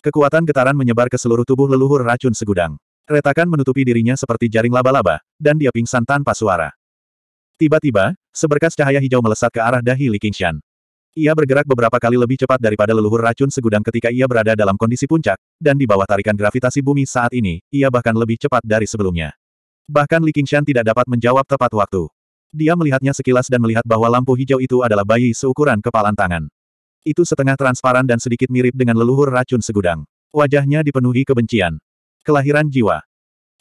Kekuatan getaran menyebar ke seluruh tubuh leluhur racun segudang. Retakan menutupi dirinya seperti jaring laba-laba, dan dia pingsan tanpa suara. Tiba-tiba, seberkas cahaya hijau melesat ke arah dahi Li Qingshan. Ia bergerak beberapa kali lebih cepat daripada leluhur racun segudang ketika ia berada dalam kondisi puncak, dan di bawah tarikan gravitasi bumi saat ini, ia bahkan lebih cepat dari sebelumnya. Bahkan Li Qingshan tidak dapat menjawab tepat waktu. Dia melihatnya sekilas dan melihat bahwa lampu hijau itu adalah bayi seukuran kepalan tangan. Itu setengah transparan dan sedikit mirip dengan leluhur racun segudang. Wajahnya dipenuhi kebencian. Kelahiran jiwa.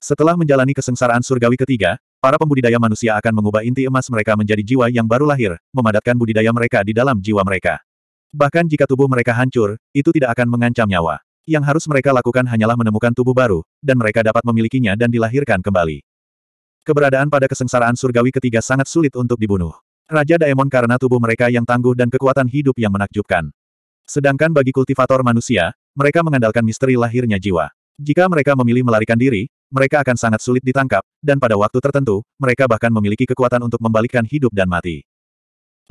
Setelah menjalani kesengsaraan surgawi ketiga, para pembudidaya manusia akan mengubah inti emas mereka menjadi jiwa yang baru lahir, memadatkan budidaya mereka di dalam jiwa mereka. Bahkan jika tubuh mereka hancur, itu tidak akan mengancam nyawa. Yang harus mereka lakukan hanyalah menemukan tubuh baru, dan mereka dapat memilikinya dan dilahirkan kembali. Keberadaan pada kesengsaraan surgawi ketiga sangat sulit untuk dibunuh. Raja Daemon karena tubuh mereka yang tangguh dan kekuatan hidup yang menakjubkan. Sedangkan bagi kultivator manusia, mereka mengandalkan misteri lahirnya jiwa. Jika mereka memilih melarikan diri, mereka akan sangat sulit ditangkap, dan pada waktu tertentu, mereka bahkan memiliki kekuatan untuk membalikkan hidup dan mati.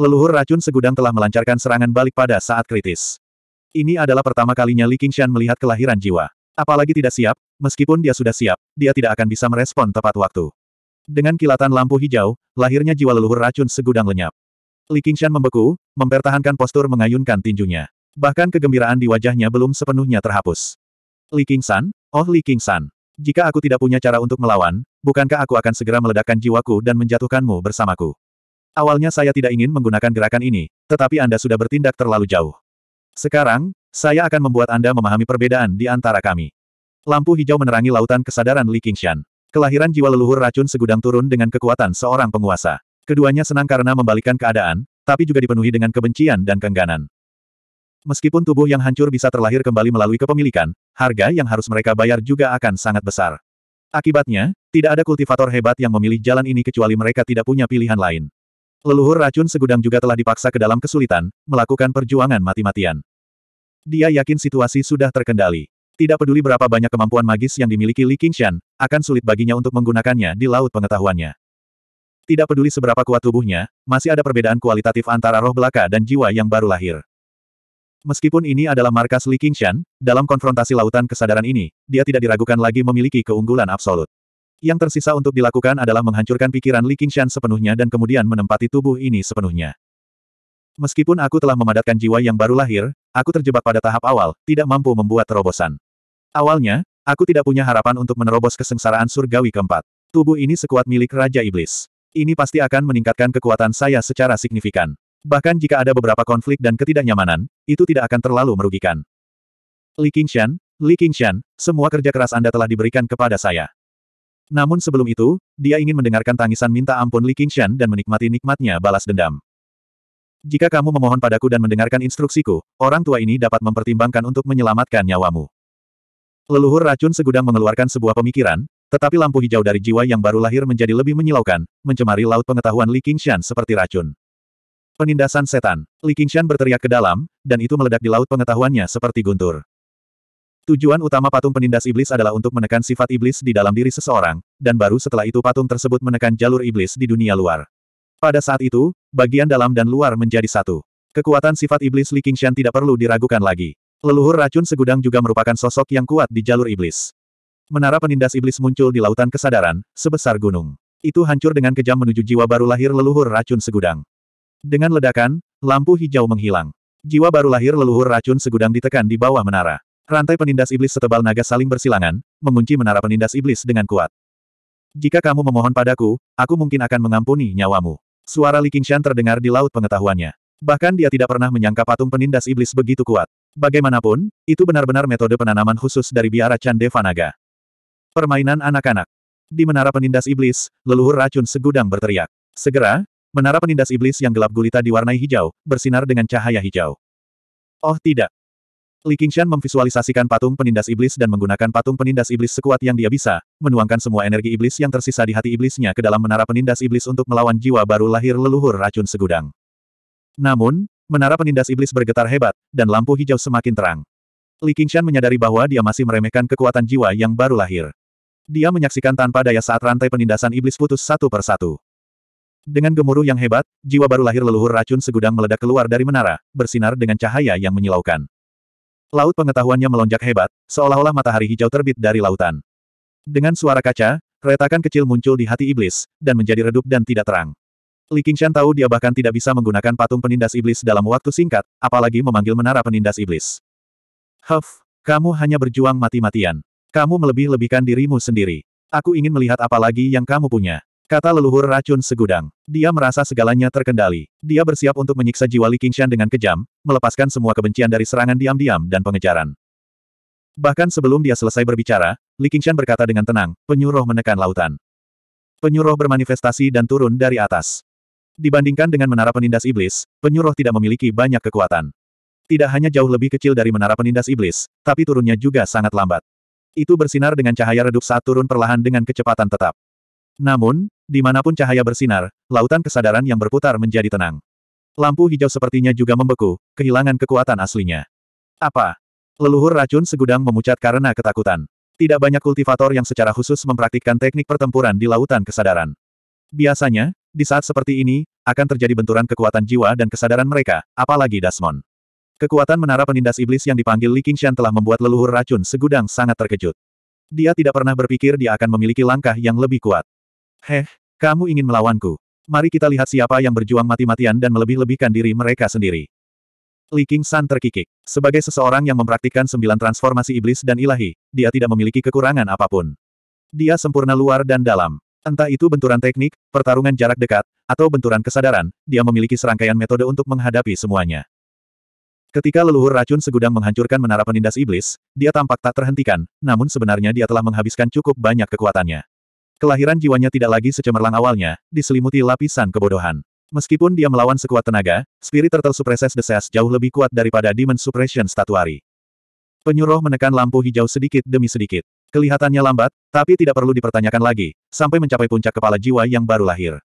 Leluhur racun segudang telah melancarkan serangan balik pada saat kritis. Ini adalah pertama kalinya Li Qingshan melihat kelahiran jiwa. Apalagi tidak siap, meskipun dia sudah siap, dia tidak akan bisa merespon tepat waktu. Dengan kilatan lampu hijau, lahirnya jiwa leluhur racun segudang lenyap. Li Qingshan membeku, mempertahankan postur mengayunkan tinjunya. Bahkan kegembiraan di wajahnya belum sepenuhnya terhapus. Li Qingshan, oh Li Qingshan. Jika aku tidak punya cara untuk melawan, bukankah aku akan segera meledakkan jiwaku dan menjatuhkanmu bersamaku? Awalnya saya tidak ingin menggunakan gerakan ini, tetapi Anda sudah bertindak terlalu jauh. Sekarang, saya akan membuat Anda memahami perbedaan di antara kami. Lampu hijau menerangi lautan kesadaran Li Qingshan. Kelahiran jiwa leluhur racun segudang turun dengan kekuatan seorang penguasa. Keduanya senang karena membalikan keadaan, tapi juga dipenuhi dengan kebencian dan kengganan. Meskipun tubuh yang hancur bisa terlahir kembali melalui kepemilikan, harga yang harus mereka bayar juga akan sangat besar. Akibatnya, tidak ada kultivator hebat yang memilih jalan ini kecuali mereka tidak punya pilihan lain. Leluhur racun segudang juga telah dipaksa ke dalam kesulitan, melakukan perjuangan mati-matian. Dia yakin situasi sudah terkendali. Tidak peduli berapa banyak kemampuan magis yang dimiliki Li Qingshan, akan sulit baginya untuk menggunakannya di laut pengetahuannya. Tidak peduli seberapa kuat tubuhnya, masih ada perbedaan kualitatif antara roh belaka dan jiwa yang baru lahir. Meskipun ini adalah markas Li Qingshan, dalam konfrontasi lautan kesadaran ini, dia tidak diragukan lagi memiliki keunggulan absolut. Yang tersisa untuk dilakukan adalah menghancurkan pikiran Li Qingshan sepenuhnya dan kemudian menempati tubuh ini sepenuhnya. Meskipun aku telah memadatkan jiwa yang baru lahir, aku terjebak pada tahap awal, tidak mampu membuat terobosan. Awalnya, aku tidak punya harapan untuk menerobos kesengsaraan surgawi keempat. Tubuh ini sekuat milik Raja Iblis. Ini pasti akan meningkatkan kekuatan saya secara signifikan. Bahkan jika ada beberapa konflik dan ketidaknyamanan, itu tidak akan terlalu merugikan. Li Qingshan, Li Qingshan, semua kerja keras Anda telah diberikan kepada saya. Namun sebelum itu, dia ingin mendengarkan tangisan minta ampun Li Qingshan dan menikmati nikmatnya balas dendam. Jika kamu memohon padaku dan mendengarkan instruksiku, orang tua ini dapat mempertimbangkan untuk menyelamatkan nyawamu. Leluhur racun segudang mengeluarkan sebuah pemikiran, tetapi lampu hijau dari jiwa yang baru lahir menjadi lebih menyilaukan, mencemari laut pengetahuan Li Qingshan seperti racun. Penindasan setan. Li Qingshan berteriak ke dalam, dan itu meledak di laut pengetahuannya seperti guntur. Tujuan utama patung penindas iblis adalah untuk menekan sifat iblis di dalam diri seseorang, dan baru setelah itu patung tersebut menekan jalur iblis di dunia luar. Pada saat itu, bagian dalam dan luar menjadi satu. Kekuatan sifat iblis Li Qingshan tidak perlu diragukan lagi. Leluhur racun segudang juga merupakan sosok yang kuat di jalur iblis. Menara penindas iblis muncul di lautan kesadaran, sebesar gunung. Itu hancur dengan kejam menuju jiwa baru lahir leluhur racun segudang. Dengan ledakan, lampu hijau menghilang. Jiwa baru lahir leluhur racun segudang ditekan di bawah menara. Rantai penindas iblis setebal naga saling bersilangan, mengunci menara penindas iblis dengan kuat. Jika kamu memohon padaku, aku mungkin akan mengampuni nyawamu. Suara Li Qingshan terdengar di laut pengetahuannya. Bahkan dia tidak pernah menyangka patung penindas iblis begitu kuat. Bagaimanapun, itu benar-benar metode penanaman khusus dari biara Chan Devanaga. Permainan anak-anak. Di menara penindas iblis, leluhur racun segudang berteriak. Segera, menara penindas iblis yang gelap gulita diwarnai hijau, bersinar dengan cahaya hijau. Oh tidak. Li Qingshan memvisualisasikan patung penindas iblis dan menggunakan patung penindas iblis sekuat yang dia bisa, menuangkan semua energi iblis yang tersisa di hati iblisnya ke dalam menara penindas iblis untuk melawan jiwa baru lahir leluhur racun segudang. Namun, Menara penindas iblis bergetar hebat, dan lampu hijau semakin terang. Li Qingshan menyadari bahwa dia masih meremehkan kekuatan jiwa yang baru lahir. Dia menyaksikan tanpa daya saat rantai penindasan iblis putus satu per satu. Dengan gemuruh yang hebat, jiwa baru lahir leluhur racun segudang meledak keluar dari menara, bersinar dengan cahaya yang menyilaukan. Laut pengetahuannya melonjak hebat, seolah-olah matahari hijau terbit dari lautan. Dengan suara kaca, retakan kecil muncul di hati iblis, dan menjadi redup dan tidak terang. Li Qingshan tahu dia bahkan tidak bisa menggunakan patung penindas iblis dalam waktu singkat, apalagi memanggil menara penindas iblis. Huff, kamu hanya berjuang mati-matian. Kamu melebih-lebihkan dirimu sendiri. Aku ingin melihat apa lagi yang kamu punya. Kata leluhur racun segudang. Dia merasa segalanya terkendali. Dia bersiap untuk menyiksa jiwa Li Qingshan dengan kejam, melepaskan semua kebencian dari serangan diam-diam dan pengejaran. Bahkan sebelum dia selesai berbicara, Li Qingshan berkata dengan tenang, penyuruh menekan lautan. Penyuruh bermanifestasi dan turun dari atas. Dibandingkan dengan menara penindas iblis, penyuruh tidak memiliki banyak kekuatan. Tidak hanya jauh lebih kecil dari menara penindas iblis, tapi turunnya juga sangat lambat. Itu bersinar dengan cahaya redup saat turun perlahan dengan kecepatan tetap. Namun, dimanapun cahaya bersinar, lautan kesadaran yang berputar menjadi tenang. Lampu hijau sepertinya juga membeku, kehilangan kekuatan aslinya. Apa? Leluhur racun segudang memucat karena ketakutan. Tidak banyak kultivator yang secara khusus mempraktikkan teknik pertempuran di lautan kesadaran. Biasanya, di saat seperti ini, akan terjadi benturan kekuatan jiwa dan kesadaran mereka, apalagi Dasmon. Kekuatan menara penindas iblis yang dipanggil Li Qingshan telah membuat leluhur racun segudang sangat terkejut. Dia tidak pernah berpikir dia akan memiliki langkah yang lebih kuat. Heh, kamu ingin melawanku. Mari kita lihat siapa yang berjuang mati-matian dan melebih-lebihkan diri mereka sendiri. Li Qingshan terkikik. Sebagai seseorang yang mempraktikkan sembilan transformasi iblis dan ilahi, dia tidak memiliki kekurangan apapun. Dia sempurna luar dan dalam. Entah itu benturan teknik, pertarungan jarak dekat, atau benturan kesadaran, dia memiliki serangkaian metode untuk menghadapi semuanya. Ketika leluhur racun segudang menghancurkan menara penindas iblis, dia tampak tak terhentikan, namun sebenarnya dia telah menghabiskan cukup banyak kekuatannya. Kelahiran jiwanya tidak lagi secemerlang awalnya, diselimuti lapisan kebodohan. Meskipun dia melawan sekuat tenaga, Spirit Turtle Suppresses Deses jauh lebih kuat daripada Demon Suppression Statuary. Penyuruh menekan lampu hijau sedikit demi sedikit. Kelihatannya lambat, tapi tidak perlu dipertanyakan lagi, sampai mencapai puncak kepala jiwa yang baru lahir.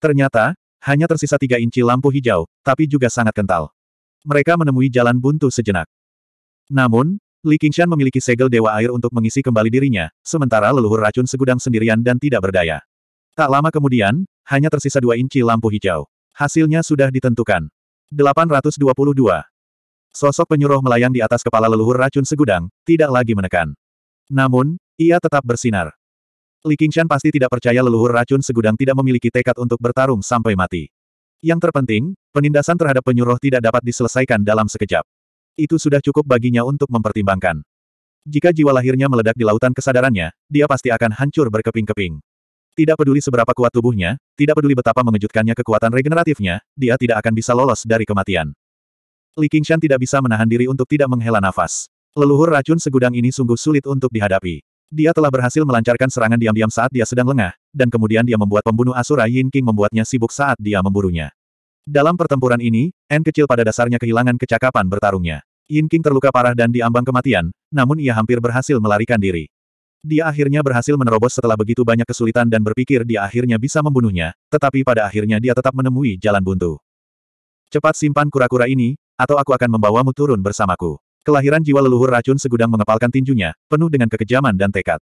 Ternyata, hanya tersisa tiga inci lampu hijau, tapi juga sangat kental. Mereka menemui jalan buntu sejenak. Namun, Li Qingshan memiliki segel Dewa Air untuk mengisi kembali dirinya, sementara leluhur racun segudang sendirian dan tidak berdaya. Tak lama kemudian, hanya tersisa dua inci lampu hijau. Hasilnya sudah ditentukan. 822. Sosok penyuruh melayang di atas kepala leluhur racun segudang, tidak lagi menekan. Namun, ia tetap bersinar. Li Qingshan pasti tidak percaya leluhur racun segudang tidak memiliki tekad untuk bertarung sampai mati. Yang terpenting, penindasan terhadap penyuruh tidak dapat diselesaikan dalam sekejap. Itu sudah cukup baginya untuk mempertimbangkan. Jika jiwa lahirnya meledak di lautan kesadarannya, dia pasti akan hancur berkeping-keping. Tidak peduli seberapa kuat tubuhnya, tidak peduli betapa mengejutkannya kekuatan regeneratifnya, dia tidak akan bisa lolos dari kematian. Li Qingshan tidak bisa menahan diri untuk tidak menghela nafas. Leluhur racun segudang ini sungguh sulit untuk dihadapi. Dia telah berhasil melancarkan serangan diam-diam saat dia sedang lengah, dan kemudian dia membuat pembunuh Asura Yin King membuatnya sibuk saat dia memburunya. Dalam pertempuran ini, N kecil pada dasarnya kehilangan kecakapan bertarungnya. Yin King terluka parah dan diambang kematian, namun ia hampir berhasil melarikan diri. Dia akhirnya berhasil menerobos setelah begitu banyak kesulitan dan berpikir dia akhirnya bisa membunuhnya, tetapi pada akhirnya dia tetap menemui jalan buntu. Cepat simpan kura-kura ini, atau aku akan membawamu turun bersamaku. Kelahiran jiwa leluhur racun segudang mengepalkan tinjunya, penuh dengan kekejaman dan tekad.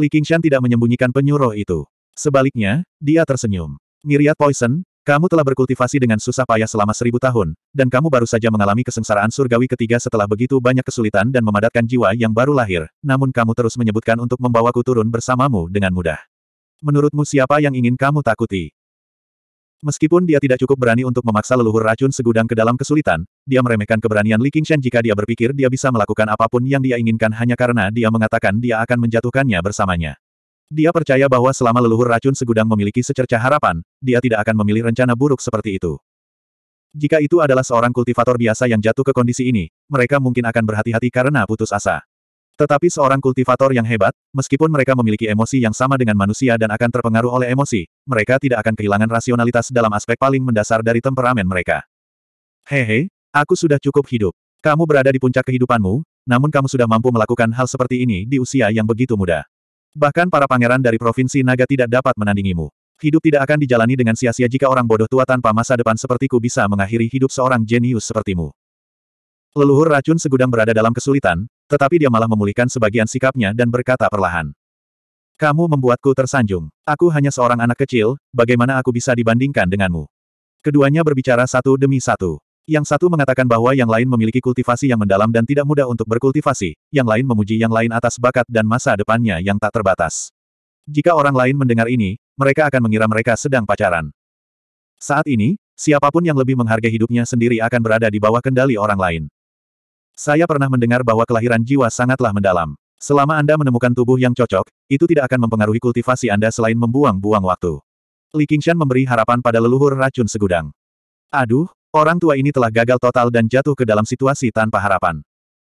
Li Qingshan tidak menyembunyikan penyuruh itu. Sebaliknya, dia tersenyum. Miriat Poison, kamu telah berkultivasi dengan susah payah selama seribu tahun, dan kamu baru saja mengalami kesengsaraan surgawi ketiga setelah begitu banyak kesulitan dan memadatkan jiwa yang baru lahir, namun kamu terus menyebutkan untuk membawaku turun bersamamu dengan mudah. Menurutmu siapa yang ingin kamu takuti? Meskipun dia tidak cukup berani untuk memaksa leluhur racun segudang ke dalam kesulitan, dia meremehkan keberanian Li Qingshan jika dia berpikir dia bisa melakukan apapun yang dia inginkan hanya karena dia mengatakan dia akan menjatuhkannya bersamanya. Dia percaya bahwa selama leluhur racun segudang memiliki secerca harapan, dia tidak akan memilih rencana buruk seperti itu. Jika itu adalah seorang kultivator biasa yang jatuh ke kondisi ini, mereka mungkin akan berhati-hati karena putus asa. Tetapi seorang kultivator yang hebat, meskipun mereka memiliki emosi yang sama dengan manusia dan akan terpengaruh oleh emosi, mereka tidak akan kehilangan rasionalitas dalam aspek paling mendasar dari temperamen mereka. Hehe, aku sudah cukup hidup. Kamu berada di puncak kehidupanmu, namun kamu sudah mampu melakukan hal seperti ini di usia yang begitu muda. Bahkan para pangeran dari Provinsi Naga tidak dapat menandingimu. Hidup tidak akan dijalani dengan sia-sia jika orang bodoh tua tanpa masa depan sepertiku bisa mengakhiri hidup seorang jenius sepertimu. Leluhur racun segudang berada dalam kesulitan, tetapi dia malah memulihkan sebagian sikapnya dan berkata perlahan. Kamu membuatku tersanjung. Aku hanya seorang anak kecil, bagaimana aku bisa dibandingkan denganmu? Keduanya berbicara satu demi satu. Yang satu mengatakan bahwa yang lain memiliki kultivasi yang mendalam dan tidak mudah untuk berkultivasi, yang lain memuji yang lain atas bakat dan masa depannya yang tak terbatas. Jika orang lain mendengar ini, mereka akan mengira mereka sedang pacaran. Saat ini, siapapun yang lebih menghargai hidupnya sendiri akan berada di bawah kendali orang lain. Saya pernah mendengar bahwa kelahiran jiwa sangatlah mendalam. Selama Anda menemukan tubuh yang cocok, itu tidak akan mempengaruhi kultivasi Anda selain membuang-buang waktu. Li Qingshan memberi harapan pada leluhur racun segudang. Aduh, orang tua ini telah gagal total dan jatuh ke dalam situasi tanpa harapan.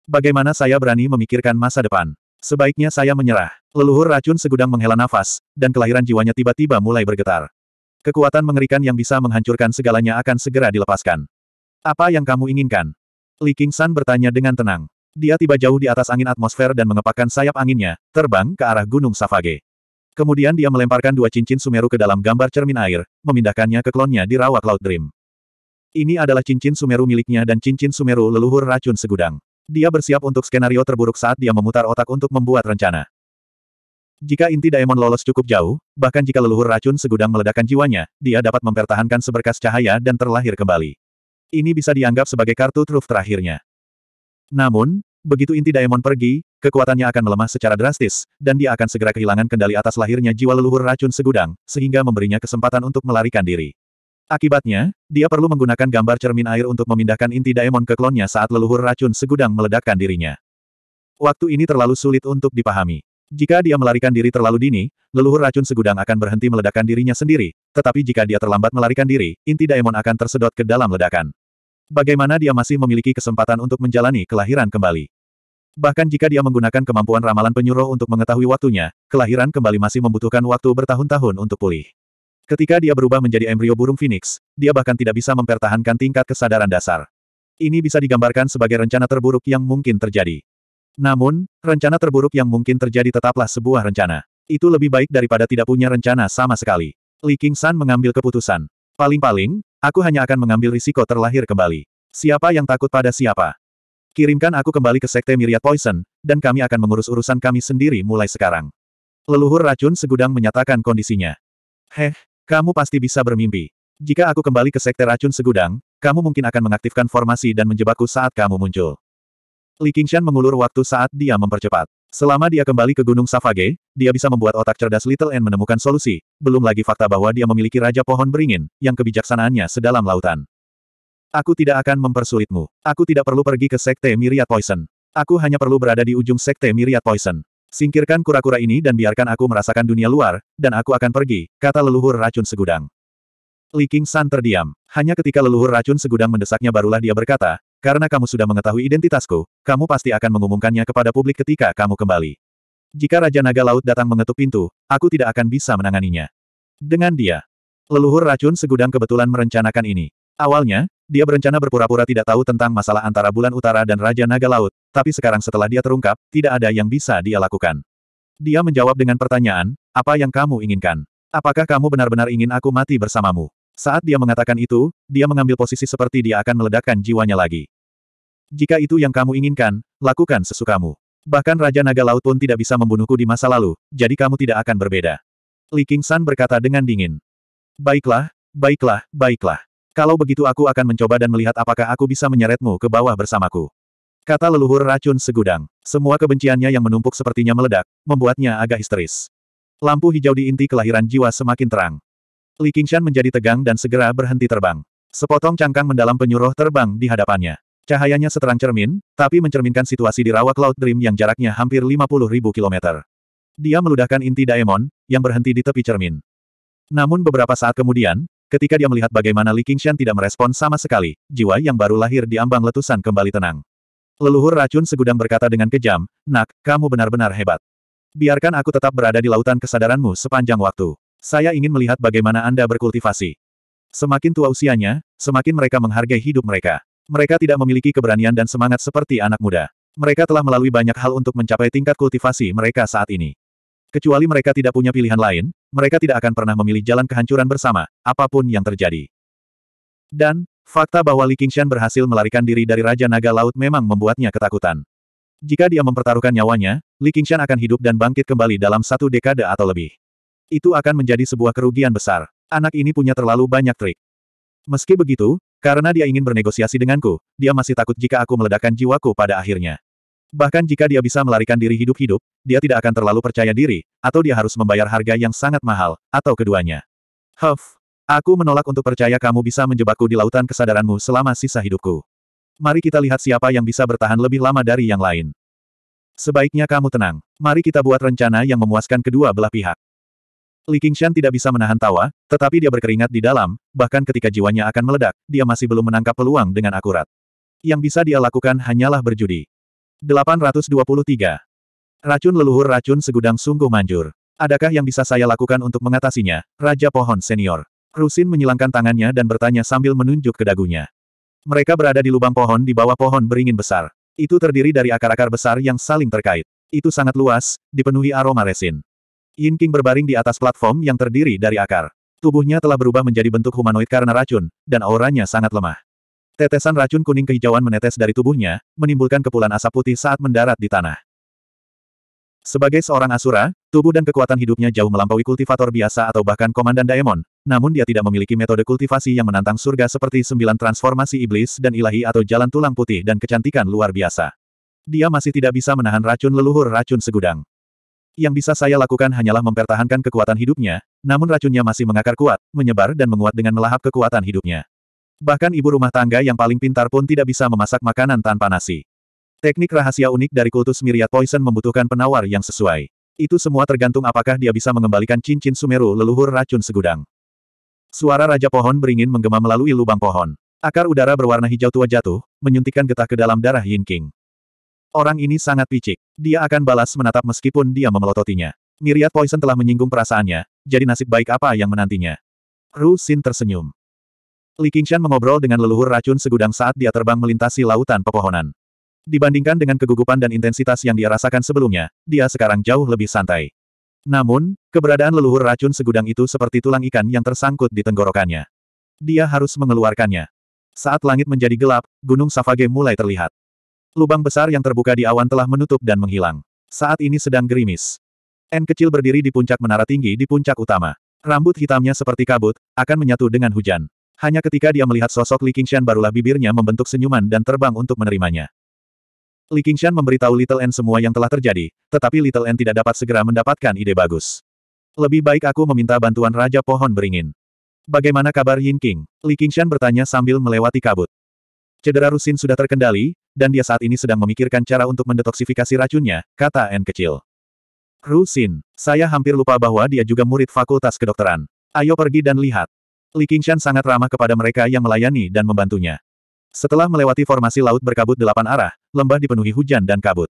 Bagaimana saya berani memikirkan masa depan? Sebaiknya saya menyerah. Leluhur racun segudang menghela nafas, dan kelahiran jiwanya tiba-tiba mulai bergetar. Kekuatan mengerikan yang bisa menghancurkan segalanya akan segera dilepaskan. Apa yang kamu inginkan? Li Sun bertanya dengan tenang. Dia tiba jauh di atas angin atmosfer dan mengepakkan sayap anginnya, terbang ke arah Gunung Savage. Kemudian dia melemparkan dua cincin Sumeru ke dalam gambar cermin air, memindahkannya ke klonnya di rawa Cloud Dream. Ini adalah cincin Sumeru miliknya dan cincin Sumeru leluhur racun segudang. Dia bersiap untuk skenario terburuk saat dia memutar otak untuk membuat rencana. Jika inti Daemon lolos cukup jauh, bahkan jika leluhur racun segudang meledakkan jiwanya, dia dapat mempertahankan seberkas cahaya dan terlahir kembali. Ini bisa dianggap sebagai kartu truf terakhirnya. Namun, begitu inti Daemon pergi, kekuatannya akan melemah secara drastis, dan dia akan segera kehilangan kendali atas lahirnya jiwa leluhur racun segudang, sehingga memberinya kesempatan untuk melarikan diri. Akibatnya, dia perlu menggunakan gambar cermin air untuk memindahkan inti Daemon ke klonnya saat leluhur racun segudang meledakkan dirinya. Waktu ini terlalu sulit untuk dipahami. Jika dia melarikan diri terlalu dini, leluhur racun segudang akan berhenti meledakkan dirinya sendiri, tetapi jika dia terlambat melarikan diri, inti daemon akan tersedot ke dalam ledakan. Bagaimana dia masih memiliki kesempatan untuk menjalani kelahiran kembali? Bahkan jika dia menggunakan kemampuan ramalan penyuruh untuk mengetahui waktunya, kelahiran kembali masih membutuhkan waktu bertahun-tahun untuk pulih. Ketika dia berubah menjadi embrio burung phoenix, dia bahkan tidak bisa mempertahankan tingkat kesadaran dasar. Ini bisa digambarkan sebagai rencana terburuk yang mungkin terjadi. Namun, rencana terburuk yang mungkin terjadi tetaplah sebuah rencana. Itu lebih baik daripada tidak punya rencana sama sekali. Li San mengambil keputusan. Paling-paling, aku hanya akan mengambil risiko terlahir kembali. Siapa yang takut pada siapa? Kirimkan aku kembali ke Sekte Myriad Poison, dan kami akan mengurus urusan kami sendiri mulai sekarang. Leluhur racun segudang menyatakan kondisinya. Heh, kamu pasti bisa bermimpi. Jika aku kembali ke Sekte Racun Segudang, kamu mungkin akan mengaktifkan formasi dan menjebakku saat kamu muncul. Li Qingshan mengulur waktu saat dia mempercepat. Selama dia kembali ke Gunung Savage, dia bisa membuat otak cerdas Little N menemukan solusi, belum lagi fakta bahwa dia memiliki Raja Pohon Beringin, yang kebijaksanaannya sedalam lautan. Aku tidak akan mempersulitmu. Aku tidak perlu pergi ke Sekte Myriad Poison. Aku hanya perlu berada di ujung Sekte Myriad Poison. Singkirkan kura-kura ini dan biarkan aku merasakan dunia luar, dan aku akan pergi, kata leluhur racun segudang. Li King San terdiam. Hanya ketika leluhur racun segudang mendesaknya barulah dia berkata, karena kamu sudah mengetahui identitasku, kamu pasti akan mengumumkannya kepada publik ketika kamu kembali. Jika Raja Naga Laut datang mengetuk pintu, aku tidak akan bisa menanganinya. Dengan dia, leluhur racun segudang kebetulan merencanakan ini. Awalnya, dia berencana berpura-pura tidak tahu tentang masalah antara bulan utara dan Raja Naga Laut, tapi sekarang setelah dia terungkap, tidak ada yang bisa dia lakukan. Dia menjawab dengan pertanyaan, apa yang kamu inginkan? Apakah kamu benar-benar ingin aku mati bersamamu? Saat dia mengatakan itu, dia mengambil posisi seperti dia akan meledakkan jiwanya lagi. Jika itu yang kamu inginkan, lakukan sesukamu. Bahkan Raja Naga Laut pun tidak bisa membunuhku di masa lalu, jadi kamu tidak akan berbeda. Li King San berkata dengan dingin. Baiklah, baiklah, baiklah. Kalau begitu aku akan mencoba dan melihat apakah aku bisa menyeretmu ke bawah bersamaku. Kata leluhur racun segudang. Semua kebenciannya yang menumpuk sepertinya meledak, membuatnya agak histeris. Lampu hijau di inti kelahiran jiwa semakin terang. Li Qingshan menjadi tegang dan segera berhenti terbang. Sepotong cangkang mendalam penyuruh terbang di hadapannya. Cahayanya seterang cermin, tapi mencerminkan situasi di rawa Cloud Dream yang jaraknya hampir 50 ribu kilometer. Dia meludahkan inti Daemon, yang berhenti di tepi cermin. Namun beberapa saat kemudian, ketika dia melihat bagaimana Li Qingshan tidak merespon sama sekali, jiwa yang baru lahir di ambang letusan kembali tenang. Leluhur racun segudang berkata dengan kejam, Nak, kamu benar-benar hebat. Biarkan aku tetap berada di lautan kesadaranmu sepanjang waktu. Saya ingin melihat bagaimana Anda berkultivasi. Semakin tua usianya, semakin mereka menghargai hidup mereka. Mereka tidak memiliki keberanian dan semangat seperti anak muda. Mereka telah melalui banyak hal untuk mencapai tingkat kultivasi mereka saat ini. Kecuali mereka tidak punya pilihan lain, mereka tidak akan pernah memilih jalan kehancuran bersama, apapun yang terjadi. Dan, fakta bahwa Li Qingshan berhasil melarikan diri dari Raja Naga Laut memang membuatnya ketakutan. Jika dia mempertaruhkan nyawanya, Li Qingshan akan hidup dan bangkit kembali dalam satu dekade atau lebih. Itu akan menjadi sebuah kerugian besar. Anak ini punya terlalu banyak trik. Meski begitu, karena dia ingin bernegosiasi denganku, dia masih takut jika aku meledakkan jiwaku pada akhirnya. Bahkan jika dia bisa melarikan diri hidup-hidup, dia tidak akan terlalu percaya diri, atau dia harus membayar harga yang sangat mahal, atau keduanya. Huff, aku menolak untuk percaya kamu bisa menjebakku di lautan kesadaranmu selama sisa hidupku. Mari kita lihat siapa yang bisa bertahan lebih lama dari yang lain. Sebaiknya kamu tenang. Mari kita buat rencana yang memuaskan kedua belah pihak. Li Qingshan tidak bisa menahan tawa, tetapi dia berkeringat di dalam, bahkan ketika jiwanya akan meledak, dia masih belum menangkap peluang dengan akurat. Yang bisa dia lakukan hanyalah berjudi. 823. Racun leluhur racun segudang sungguh manjur. Adakah yang bisa saya lakukan untuk mengatasinya, Raja Pohon Senior? Rusin menyilangkan tangannya dan bertanya sambil menunjuk ke dagunya. Mereka berada di lubang pohon di bawah pohon beringin besar. Itu terdiri dari akar-akar besar yang saling terkait. Itu sangat luas, dipenuhi aroma resin. Yin King berbaring di atas platform yang terdiri dari akar. Tubuhnya telah berubah menjadi bentuk humanoid karena racun, dan auranya sangat lemah. Tetesan racun kuning kehijauan menetes dari tubuhnya, menimbulkan kepulan asap putih saat mendarat di tanah. Sebagai seorang Asura, tubuh dan kekuatan hidupnya jauh melampaui kultivator biasa atau bahkan komandan Daemon, namun dia tidak memiliki metode kultivasi yang menantang surga seperti sembilan transformasi iblis dan ilahi atau jalan tulang putih dan kecantikan luar biasa. Dia masih tidak bisa menahan racun leluhur racun segudang. Yang bisa saya lakukan hanyalah mempertahankan kekuatan hidupnya, namun racunnya masih mengakar kuat, menyebar dan menguat dengan melahap kekuatan hidupnya. Bahkan ibu rumah tangga yang paling pintar pun tidak bisa memasak makanan tanpa nasi. Teknik rahasia unik dari kultus Myriad Poison membutuhkan penawar yang sesuai. Itu semua tergantung apakah dia bisa mengembalikan cincin Sumeru leluhur racun segudang. Suara Raja Pohon beringin menggema melalui lubang pohon. Akar udara berwarna hijau tua jatuh, menyuntikkan getah ke dalam darah Yin King. Orang ini sangat picik. Dia akan balas menatap meskipun dia memelototinya. Miriat Poison telah menyinggung perasaannya, jadi nasib baik apa yang menantinya. Ru Xin tersenyum. Li Qingshan mengobrol dengan leluhur racun segudang saat dia terbang melintasi lautan pepohonan. Dibandingkan dengan kegugupan dan intensitas yang dia rasakan sebelumnya, dia sekarang jauh lebih santai. Namun, keberadaan leluhur racun segudang itu seperti tulang ikan yang tersangkut di tenggorokannya. Dia harus mengeluarkannya. Saat langit menjadi gelap, Gunung Savage mulai terlihat. Lubang besar yang terbuka di awan telah menutup dan menghilang. Saat ini sedang gerimis. N kecil berdiri di puncak menara tinggi di puncak utama. Rambut hitamnya seperti kabut, akan menyatu dengan hujan. Hanya ketika dia melihat sosok Li Qingshan barulah bibirnya membentuk senyuman dan terbang untuk menerimanya. Li Qingshan memberitahu Little N semua yang telah terjadi, tetapi Little N tidak dapat segera mendapatkan ide bagus. Lebih baik aku meminta bantuan Raja Pohon Beringin. Bagaimana kabar Yin King? Li Qingshan bertanya sambil melewati kabut. Cedera Rusin sudah terkendali, dan dia saat ini sedang memikirkan cara untuk mendetoksifikasi racunnya, kata N kecil. Rusin, saya hampir lupa bahwa dia juga murid fakultas kedokteran. Ayo pergi dan lihat. Li Qingshan sangat ramah kepada mereka yang melayani dan membantunya. Setelah melewati formasi laut berkabut delapan arah, lembah dipenuhi hujan dan kabut.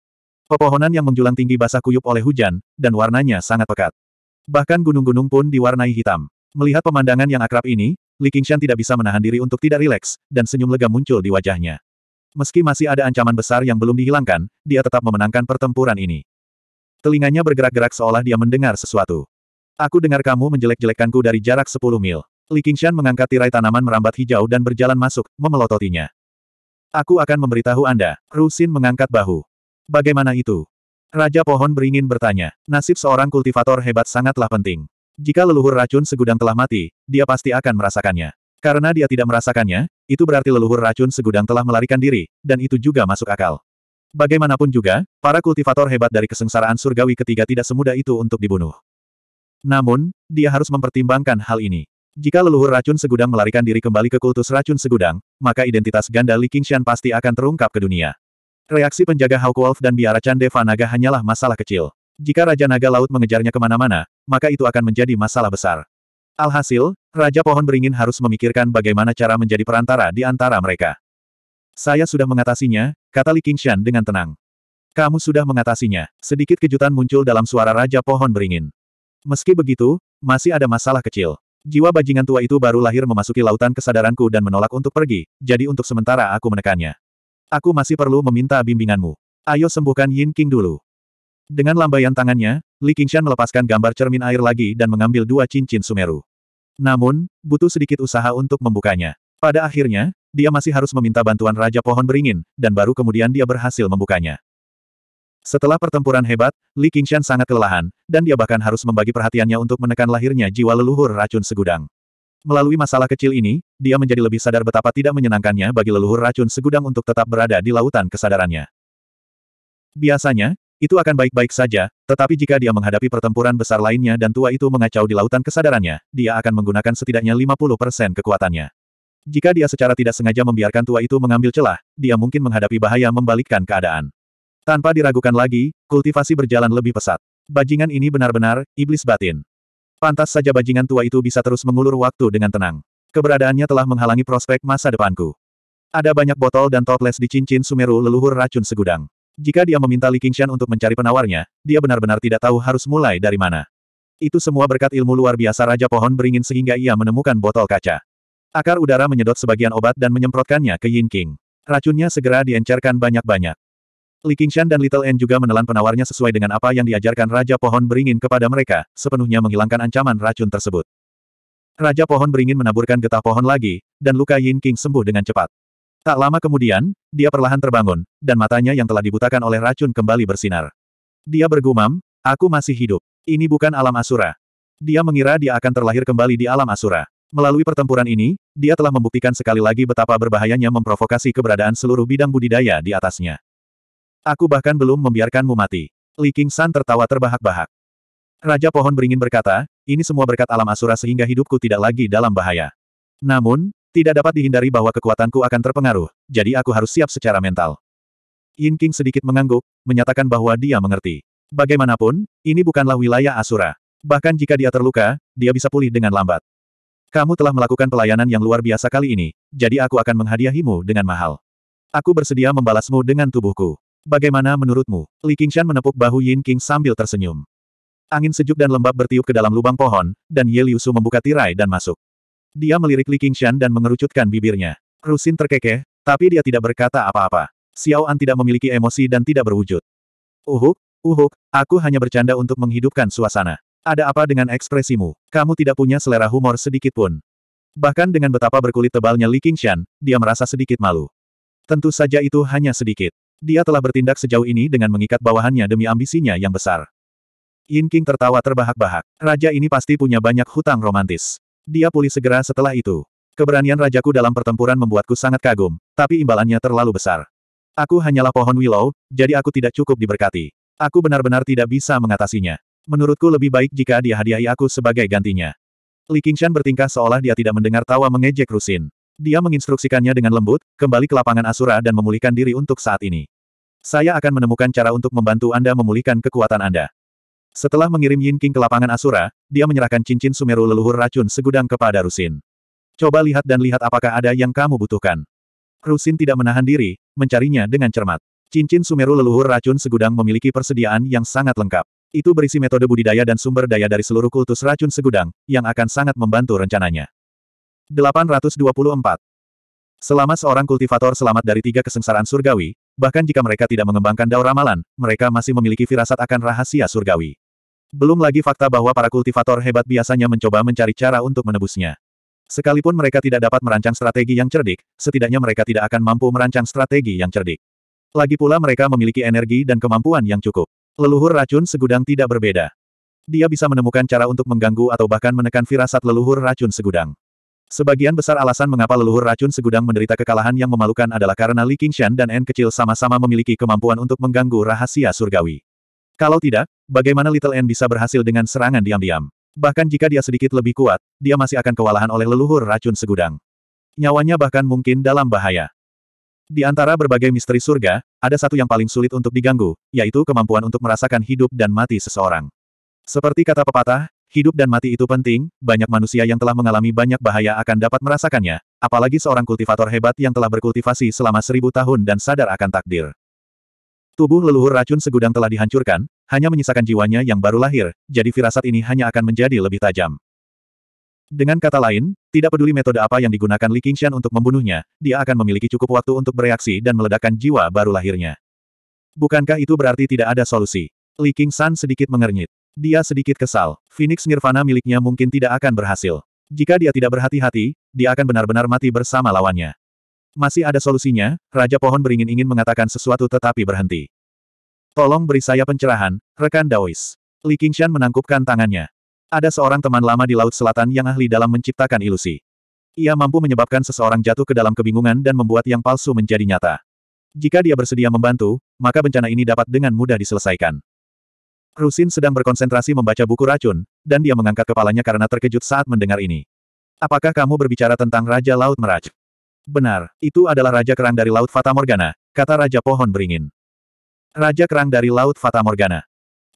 Pepohonan yang menjulang tinggi basah kuyup oleh hujan, dan warnanya sangat pekat. Bahkan gunung-gunung pun diwarnai hitam. Melihat pemandangan yang akrab ini, Li Qingshan tidak bisa menahan diri untuk tidak rileks, dan senyum lega muncul di wajahnya. Meski masih ada ancaman besar yang belum dihilangkan, dia tetap memenangkan pertempuran ini. Telinganya bergerak-gerak seolah dia mendengar sesuatu. Aku dengar kamu menjelek-jelekanku dari jarak 10 mil. Li Qingshan mengangkat tirai tanaman merambat hijau dan berjalan masuk, memelototinya. Aku akan memberitahu Anda. Rusin mengangkat bahu. Bagaimana itu? Raja pohon beringin bertanya. Nasib seorang kultivator hebat sangatlah penting. Jika leluhur racun segudang telah mati, dia pasti akan merasakannya. Karena dia tidak merasakannya, itu berarti leluhur racun segudang telah melarikan diri, dan itu juga masuk akal. Bagaimanapun juga, para kultivator hebat dari kesengsaraan surgawi ketiga tidak semudah itu untuk dibunuh. Namun, dia harus mempertimbangkan hal ini. Jika leluhur racun segudang melarikan diri kembali ke kultus racun segudang, maka identitas ganda Li Qingshan pasti akan terungkap ke dunia. Reaksi penjaga Hawk Wolf dan biara Chan Deva Naga hanyalah masalah kecil. Jika Raja Naga Laut mengejarnya kemana-mana, maka itu akan menjadi masalah besar. Alhasil, Raja Pohon Beringin harus memikirkan bagaimana cara menjadi perantara di antara mereka. Saya sudah mengatasinya, kata Li Qingshan dengan tenang. Kamu sudah mengatasinya. Sedikit kejutan muncul dalam suara Raja Pohon Beringin. Meski begitu, masih ada masalah kecil. Jiwa bajingan tua itu baru lahir memasuki lautan kesadaranku dan menolak untuk pergi, jadi untuk sementara aku menekannya. Aku masih perlu meminta bimbinganmu. Ayo sembuhkan Yin King dulu. Dengan lambaian tangannya, Li Qingshan melepaskan gambar cermin air lagi dan mengambil dua cincin Sumeru. Namun, butuh sedikit usaha untuk membukanya. Pada akhirnya, dia masih harus meminta bantuan Raja Pohon Beringin, dan baru kemudian dia berhasil membukanya. Setelah pertempuran hebat, Li Qingshan sangat kelelahan, dan dia bahkan harus membagi perhatiannya untuk menekan lahirnya jiwa leluhur racun segudang. Melalui masalah kecil ini, dia menjadi lebih sadar betapa tidak menyenangkannya bagi leluhur racun segudang untuk tetap berada di lautan kesadarannya. Biasanya, itu akan baik-baik saja, tetapi jika dia menghadapi pertempuran besar lainnya dan tua itu mengacau di lautan kesadarannya, dia akan menggunakan setidaknya 50% kekuatannya. Jika dia secara tidak sengaja membiarkan tua itu mengambil celah, dia mungkin menghadapi bahaya membalikkan keadaan. Tanpa diragukan lagi, kultivasi berjalan lebih pesat. Bajingan ini benar-benar, iblis batin. Pantas saja bajingan tua itu bisa terus mengulur waktu dengan tenang. Keberadaannya telah menghalangi prospek masa depanku. Ada banyak botol dan toples di cincin Sumeru leluhur racun segudang. Jika dia meminta Li Qingshan untuk mencari penawarnya, dia benar-benar tidak tahu harus mulai dari mana. Itu semua berkat ilmu luar biasa Raja Pohon beringin sehingga ia menemukan botol kaca. Akar udara menyedot sebagian obat dan menyemprotkannya ke Yin King. Racunnya segera diencerkan banyak-banyak. Li Qingshan dan Little N juga menelan penawarnya sesuai dengan apa yang diajarkan Raja Pohon beringin kepada mereka, sepenuhnya menghilangkan ancaman racun tersebut. Raja Pohon beringin menaburkan getah pohon lagi, dan luka Yin King sembuh dengan cepat. Tak lama kemudian, dia perlahan terbangun, dan matanya yang telah dibutakan oleh racun kembali bersinar. Dia bergumam, aku masih hidup. Ini bukan alam asura. Dia mengira dia akan terlahir kembali di alam asura. Melalui pertempuran ini, dia telah membuktikan sekali lagi betapa berbahayanya memprovokasi keberadaan seluruh bidang budidaya di atasnya. Aku bahkan belum membiarkanmu mati. Li King San tertawa terbahak-bahak. Raja Pohon Beringin berkata, ini semua berkat alam asura sehingga hidupku tidak lagi dalam bahaya. Namun, tidak dapat dihindari bahwa kekuatanku akan terpengaruh, jadi aku harus siap secara mental. Yin King sedikit mengangguk, menyatakan bahwa dia mengerti. Bagaimanapun, ini bukanlah wilayah Asura. Bahkan jika dia terluka, dia bisa pulih dengan lambat. Kamu telah melakukan pelayanan yang luar biasa kali ini, jadi aku akan menghadiahimu dengan mahal. Aku bersedia membalasmu dengan tubuhku. Bagaimana menurutmu? Li Qingshan menepuk bahu Yin King sambil tersenyum. Angin sejuk dan lembab bertiup ke dalam lubang pohon, dan Ye Liusu membuka tirai dan masuk. Dia melirik Li Qingshan dan mengerucutkan bibirnya. Rusin terkekeh, tapi dia tidak berkata apa-apa. Xiao An tidak memiliki emosi dan tidak berwujud. Uhuk, uhuk, aku hanya bercanda untuk menghidupkan suasana. Ada apa dengan ekspresimu? Kamu tidak punya selera humor sedikit pun. Bahkan dengan betapa berkulit tebalnya Li Qingshan, dia merasa sedikit malu. Tentu saja itu hanya sedikit. Dia telah bertindak sejauh ini dengan mengikat bawahannya demi ambisinya yang besar. Yin King tertawa terbahak-bahak. Raja ini pasti punya banyak hutang romantis. Dia pulih segera setelah itu. Keberanian rajaku dalam pertempuran membuatku sangat kagum, tapi imbalannya terlalu besar. Aku hanyalah pohon willow, jadi aku tidak cukup diberkati. Aku benar-benar tidak bisa mengatasinya. Menurutku lebih baik jika dia hadiahi aku sebagai gantinya. Li Qingshan bertingkah seolah dia tidak mendengar tawa mengejek Rusin. Dia menginstruksikannya dengan lembut, kembali ke lapangan Asura dan memulihkan diri untuk saat ini. Saya akan menemukan cara untuk membantu Anda memulihkan kekuatan Anda. Setelah mengirim Yin King ke lapangan Asura, dia menyerahkan cincin Sumeru leluhur racun segudang kepada Rusin. Coba lihat dan lihat apakah ada yang kamu butuhkan. Rusin tidak menahan diri, mencarinya dengan cermat. Cincin Sumeru leluhur racun segudang memiliki persediaan yang sangat lengkap. Itu berisi metode budidaya dan sumber daya dari seluruh kultus racun segudang, yang akan sangat membantu rencananya. 824. Selama seorang kultivator selamat dari tiga kesengsaraan surgawi, bahkan jika mereka tidak mengembangkan daur ramalan, mereka masih memiliki firasat akan rahasia surgawi. Belum lagi fakta bahwa para kultivator hebat biasanya mencoba mencari cara untuk menebusnya. Sekalipun mereka tidak dapat merancang strategi yang cerdik, setidaknya mereka tidak akan mampu merancang strategi yang cerdik. Lagi pula mereka memiliki energi dan kemampuan yang cukup. Leluhur racun segudang tidak berbeda. Dia bisa menemukan cara untuk mengganggu atau bahkan menekan firasat leluhur racun segudang. Sebagian besar alasan mengapa leluhur racun segudang menderita kekalahan yang memalukan adalah karena Li Qingshan dan N kecil sama-sama memiliki kemampuan untuk mengganggu rahasia surgawi. Kalau tidak, bagaimana Little N bisa berhasil dengan serangan diam-diam? Bahkan jika dia sedikit lebih kuat, dia masih akan kewalahan oleh leluhur racun segudang. Nyawanya bahkan mungkin dalam bahaya. Di antara berbagai misteri surga, ada satu yang paling sulit untuk diganggu, yaitu kemampuan untuk merasakan hidup dan mati seseorang. Seperti kata pepatah, hidup dan mati itu penting, banyak manusia yang telah mengalami banyak bahaya akan dapat merasakannya, apalagi seorang kultivator hebat yang telah berkultivasi selama seribu tahun dan sadar akan takdir. Tubuh leluhur racun segudang telah dihancurkan, hanya menyisakan jiwanya yang baru lahir, jadi firasat ini hanya akan menjadi lebih tajam. Dengan kata lain, tidak peduli metode apa yang digunakan Li Qingshan untuk membunuhnya, dia akan memiliki cukup waktu untuk bereaksi dan meledakkan jiwa baru lahirnya. Bukankah itu berarti tidak ada solusi? Li Qingshan sedikit mengernyit. Dia sedikit kesal. Phoenix Nirvana miliknya mungkin tidak akan berhasil. Jika dia tidak berhati-hati, dia akan benar-benar mati bersama lawannya. Masih ada solusinya, Raja Pohon beringin-ingin mengatakan sesuatu tetapi berhenti. Tolong beri saya pencerahan, rekan Daois. Li Qingshan menangkupkan tangannya. Ada seorang teman lama di Laut Selatan yang ahli dalam menciptakan ilusi. Ia mampu menyebabkan seseorang jatuh ke dalam kebingungan dan membuat yang palsu menjadi nyata. Jika dia bersedia membantu, maka bencana ini dapat dengan mudah diselesaikan. Rusin sedang berkonsentrasi membaca buku racun, dan dia mengangkat kepalanya karena terkejut saat mendengar ini. Apakah kamu berbicara tentang Raja Laut Meraj? Benar, itu adalah Raja Kerang dari Laut Fata Morgana, kata Raja Pohon Beringin. Raja Kerang dari Laut Fata Morgana.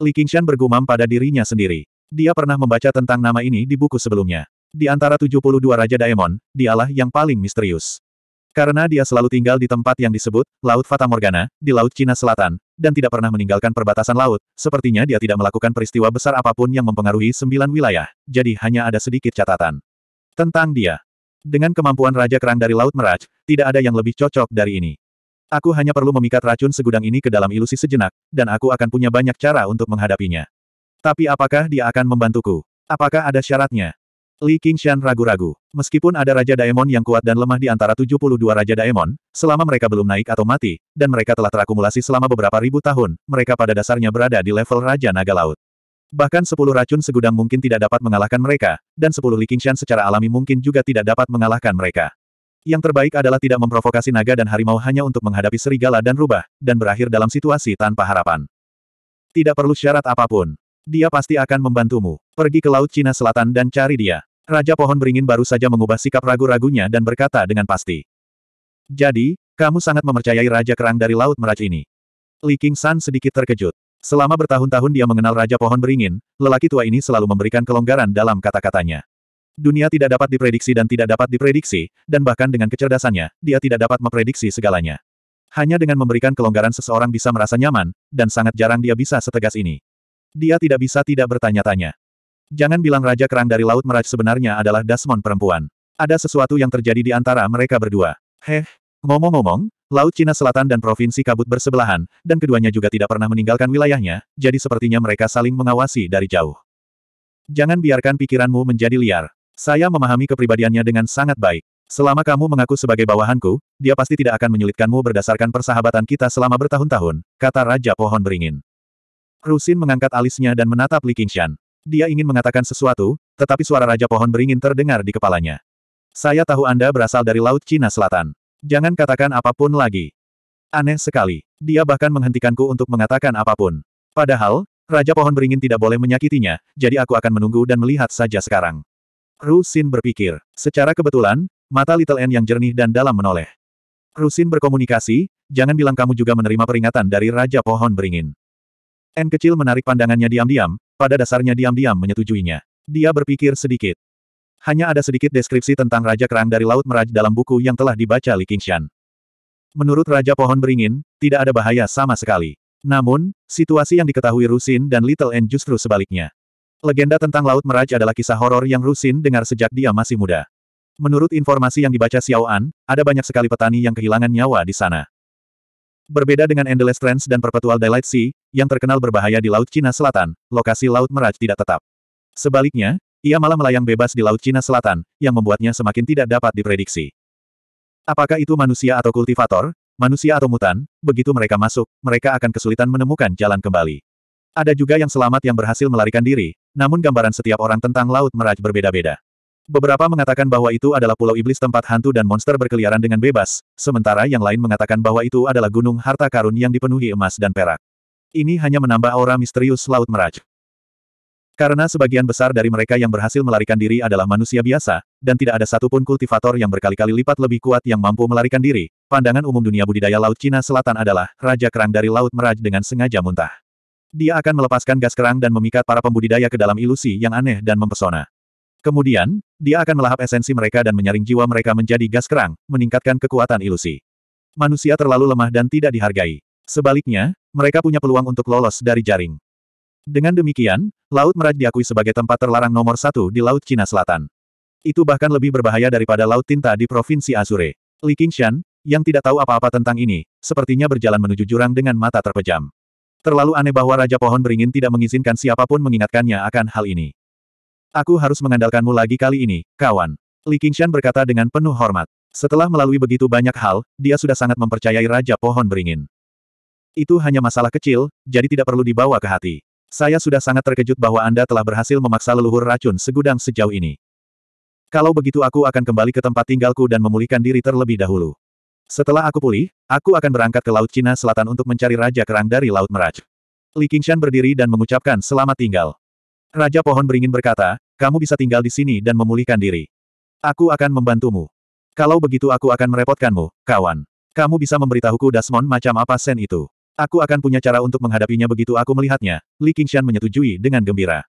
Li Qingshan bergumam pada dirinya sendiri. Dia pernah membaca tentang nama ini di buku sebelumnya. Di antara 72 Raja Daemon, dialah yang paling misterius. Karena dia selalu tinggal di tempat yang disebut Laut Fata Morgana, di Laut Cina Selatan, dan tidak pernah meninggalkan perbatasan laut, sepertinya dia tidak melakukan peristiwa besar apapun yang mempengaruhi sembilan wilayah, jadi hanya ada sedikit catatan. Tentang dia, dengan kemampuan Raja Kerang dari Laut Meraj, tidak ada yang lebih cocok dari ini. Aku hanya perlu memikat racun segudang ini ke dalam ilusi sejenak, dan aku akan punya banyak cara untuk menghadapinya. Tapi apakah dia akan membantuku? Apakah ada syaratnya? Li Qingshan ragu-ragu. Meskipun ada Raja Daemon yang kuat dan lemah di antara 72 Raja Daemon, selama mereka belum naik atau mati, dan mereka telah terakumulasi selama beberapa ribu tahun, mereka pada dasarnya berada di level Raja Naga Laut. Bahkan sepuluh racun segudang mungkin tidak dapat mengalahkan mereka, dan sepuluh Likingshan secara alami mungkin juga tidak dapat mengalahkan mereka. Yang terbaik adalah tidak memprovokasi naga dan harimau hanya untuk menghadapi serigala dan rubah, dan berakhir dalam situasi tanpa harapan. Tidak perlu syarat apapun. Dia pasti akan membantumu. Pergi ke Laut Cina Selatan dan cari dia. Raja Pohon Beringin baru saja mengubah sikap ragu-ragunya dan berkata dengan pasti. Jadi, kamu sangat mempercayai Raja Kerang dari Laut Meraj ini. Li King San sedikit terkejut. Selama bertahun-tahun dia mengenal Raja Pohon Beringin, lelaki tua ini selalu memberikan kelonggaran dalam kata-katanya. Dunia tidak dapat diprediksi dan tidak dapat diprediksi, dan bahkan dengan kecerdasannya, dia tidak dapat memprediksi segalanya. Hanya dengan memberikan kelonggaran seseorang bisa merasa nyaman, dan sangat jarang dia bisa setegas ini. Dia tidak bisa tidak bertanya-tanya. Jangan bilang Raja Kerang dari Laut Meraj sebenarnya adalah Dasmon perempuan. Ada sesuatu yang terjadi di antara mereka berdua. Heh, ngomong-ngomong, Laut Cina Selatan dan Provinsi Kabut bersebelahan, dan keduanya juga tidak pernah meninggalkan wilayahnya, jadi sepertinya mereka saling mengawasi dari jauh. Jangan biarkan pikiranmu menjadi liar. Saya memahami kepribadiannya dengan sangat baik. Selama kamu mengaku sebagai bawahanku, dia pasti tidak akan menyulitkanmu berdasarkan persahabatan kita selama bertahun-tahun, kata Raja Pohon Beringin. Rusin mengangkat alisnya dan menatap Li Qingshan. Dia ingin mengatakan sesuatu, tetapi suara Raja Pohon Beringin terdengar di kepalanya. Saya tahu Anda berasal dari Laut Cina Selatan. Jangan katakan apapun lagi. Aneh sekali. Dia bahkan menghentikanku untuk mengatakan apapun. Padahal, Raja Pohon Beringin tidak boleh menyakitinya, jadi aku akan menunggu dan melihat saja sekarang. Rusin berpikir. Secara kebetulan, mata Little N yang jernih dan dalam menoleh. Rusin berkomunikasi, jangan bilang kamu juga menerima peringatan dari Raja Pohon Beringin. N kecil menarik pandangannya diam-diam, pada dasarnya diam-diam menyetujuinya. Dia berpikir sedikit. Hanya ada sedikit deskripsi tentang Raja Kerang dari Laut Meraj dalam buku yang telah dibaca Li Qingshan. Menurut Raja Pohon Beringin, tidak ada bahaya sama sekali. Namun, situasi yang diketahui Rusin dan Little N justru sebaliknya. Legenda tentang Laut Meraj adalah kisah horor yang Rusin dengar sejak dia masih muda. Menurut informasi yang dibaca Xiao An, ada banyak sekali petani yang kehilangan nyawa di sana. Berbeda dengan Endless Trends dan Perpetual Daylight Sea, yang terkenal berbahaya di Laut Cina Selatan, lokasi Laut Meraj tidak tetap. Sebaliknya, ia malah melayang bebas di Laut Cina Selatan, yang membuatnya semakin tidak dapat diprediksi. Apakah itu manusia atau kultivator, manusia atau mutan, begitu mereka masuk, mereka akan kesulitan menemukan jalan kembali. Ada juga yang selamat yang berhasil melarikan diri, namun gambaran setiap orang tentang Laut Meraj berbeda-beda. Beberapa mengatakan bahwa itu adalah pulau iblis tempat hantu dan monster berkeliaran dengan bebas, sementara yang lain mengatakan bahwa itu adalah gunung harta karun yang dipenuhi emas dan perak. Ini hanya menambah aura misterius Laut Meraj. Karena sebagian besar dari mereka yang berhasil melarikan diri adalah manusia biasa, dan tidak ada satupun kultivator yang berkali-kali lipat lebih kuat yang mampu melarikan diri, pandangan umum dunia budidaya Laut Cina Selatan adalah, Raja Kerang dari Laut Meraj dengan sengaja muntah. Dia akan melepaskan gas kerang dan memikat para pembudidaya ke dalam ilusi yang aneh dan mempesona. Kemudian, dia akan melahap esensi mereka dan menyaring jiwa mereka menjadi gas kerang, meningkatkan kekuatan ilusi. Manusia terlalu lemah dan tidak dihargai. Sebaliknya, mereka punya peluang untuk lolos dari jaring. Dengan demikian, Laut merah diakui sebagai tempat terlarang nomor satu di Laut Cina Selatan. Itu bahkan lebih berbahaya daripada Laut Tinta di Provinsi Azure. Li Qingshan, yang tidak tahu apa-apa tentang ini, sepertinya berjalan menuju jurang dengan mata terpejam. Terlalu aneh bahwa Raja Pohon Beringin tidak mengizinkan siapapun mengingatkannya akan hal ini. Aku harus mengandalkanmu lagi kali ini, kawan. Li Qingshan berkata dengan penuh hormat. Setelah melalui begitu banyak hal, dia sudah sangat mempercayai Raja Pohon Beringin. Itu hanya masalah kecil, jadi tidak perlu dibawa ke hati. Saya sudah sangat terkejut bahwa Anda telah berhasil memaksa leluhur racun segudang sejauh ini. Kalau begitu aku akan kembali ke tempat tinggalku dan memulihkan diri terlebih dahulu. Setelah aku pulih, aku akan berangkat ke Laut Cina Selatan untuk mencari Raja Kerang dari Laut Meraj. Li Qingshan berdiri dan mengucapkan selamat tinggal. Raja Pohon Beringin berkata, kamu bisa tinggal di sini dan memulihkan diri. Aku akan membantumu. Kalau begitu aku akan merepotkanmu, kawan. Kamu bisa memberitahuku Dasmon macam apa Sen itu. Aku akan punya cara untuk menghadapinya begitu aku melihatnya, Li Qingshan menyetujui dengan gembira.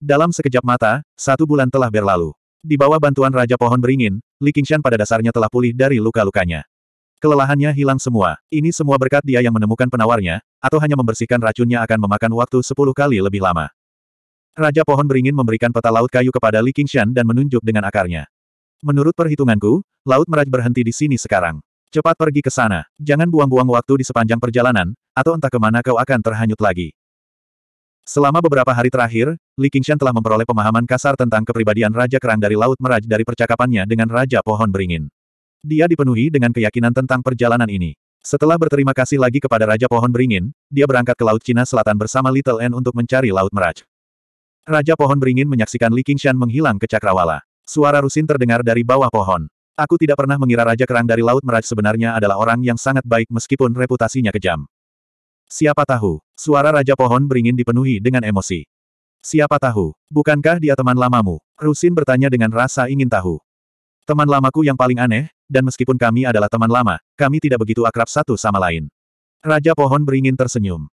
Dalam sekejap mata, satu bulan telah berlalu. Di bawah bantuan Raja Pohon Beringin, Li Qingshan pada dasarnya telah pulih dari luka-lukanya. Kelelahannya hilang semua. Ini semua berkat dia yang menemukan penawarnya, atau hanya membersihkan racunnya akan memakan waktu sepuluh kali lebih lama. Raja Pohon Beringin memberikan peta laut kayu kepada Li Qingshan dan menunjuk dengan akarnya. Menurut perhitunganku, Laut Meraj berhenti di sini sekarang. Cepat pergi ke sana. Jangan buang-buang waktu di sepanjang perjalanan, atau entah kemana kau akan terhanyut lagi. Selama beberapa hari terakhir, Li Qingshan telah memperoleh pemahaman kasar tentang kepribadian Raja Kerang dari Laut Meraj dari percakapannya dengan Raja Pohon Beringin. Dia dipenuhi dengan keyakinan tentang perjalanan ini. Setelah berterima kasih lagi kepada Raja Pohon Beringin, dia berangkat ke Laut Cina Selatan bersama Little N untuk mencari Laut Meraj. Raja Pohon Beringin menyaksikan Li Qingshan menghilang ke Cakrawala. Suara Rusin terdengar dari bawah pohon. Aku tidak pernah mengira Raja Kerang dari Laut Meraj sebenarnya adalah orang yang sangat baik meskipun reputasinya kejam. Siapa tahu, suara Raja Pohon beringin dipenuhi dengan emosi. Siapa tahu, bukankah dia teman lamamu? Rusin bertanya dengan rasa ingin tahu. Teman lamaku yang paling aneh, dan meskipun kami adalah teman lama, kami tidak begitu akrab satu sama lain. Raja Pohon beringin tersenyum.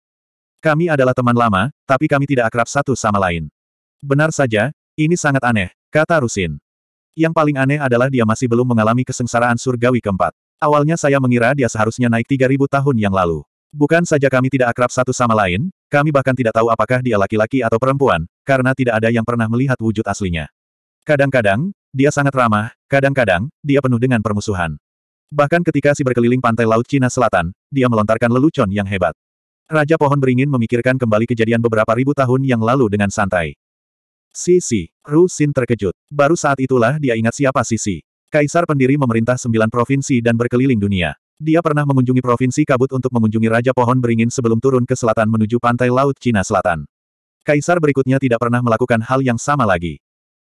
Kami adalah teman lama, tapi kami tidak akrab satu sama lain. Benar saja, ini sangat aneh, kata Rusin. Yang paling aneh adalah dia masih belum mengalami kesengsaraan surgawi keempat. Awalnya saya mengira dia seharusnya naik 3000 tahun yang lalu. Bukan saja kami tidak akrab satu sama lain, kami bahkan tidak tahu apakah dia laki-laki atau perempuan, karena tidak ada yang pernah melihat wujud aslinya. Kadang-kadang, dia sangat ramah, kadang-kadang, dia penuh dengan permusuhan. Bahkan ketika si berkeliling pantai laut Cina Selatan, dia melontarkan lelucon yang hebat. Raja Pohon Beringin memikirkan kembali kejadian beberapa ribu tahun yang lalu dengan santai. Sisi. Ru Xin terkejut. Baru saat itulah dia ingat siapa Sisi. Kaisar pendiri memerintah sembilan provinsi dan berkeliling dunia. Dia pernah mengunjungi provinsi Kabut untuk mengunjungi Raja Pohon Beringin sebelum turun ke selatan menuju pantai Laut Cina Selatan. Kaisar berikutnya tidak pernah melakukan hal yang sama lagi.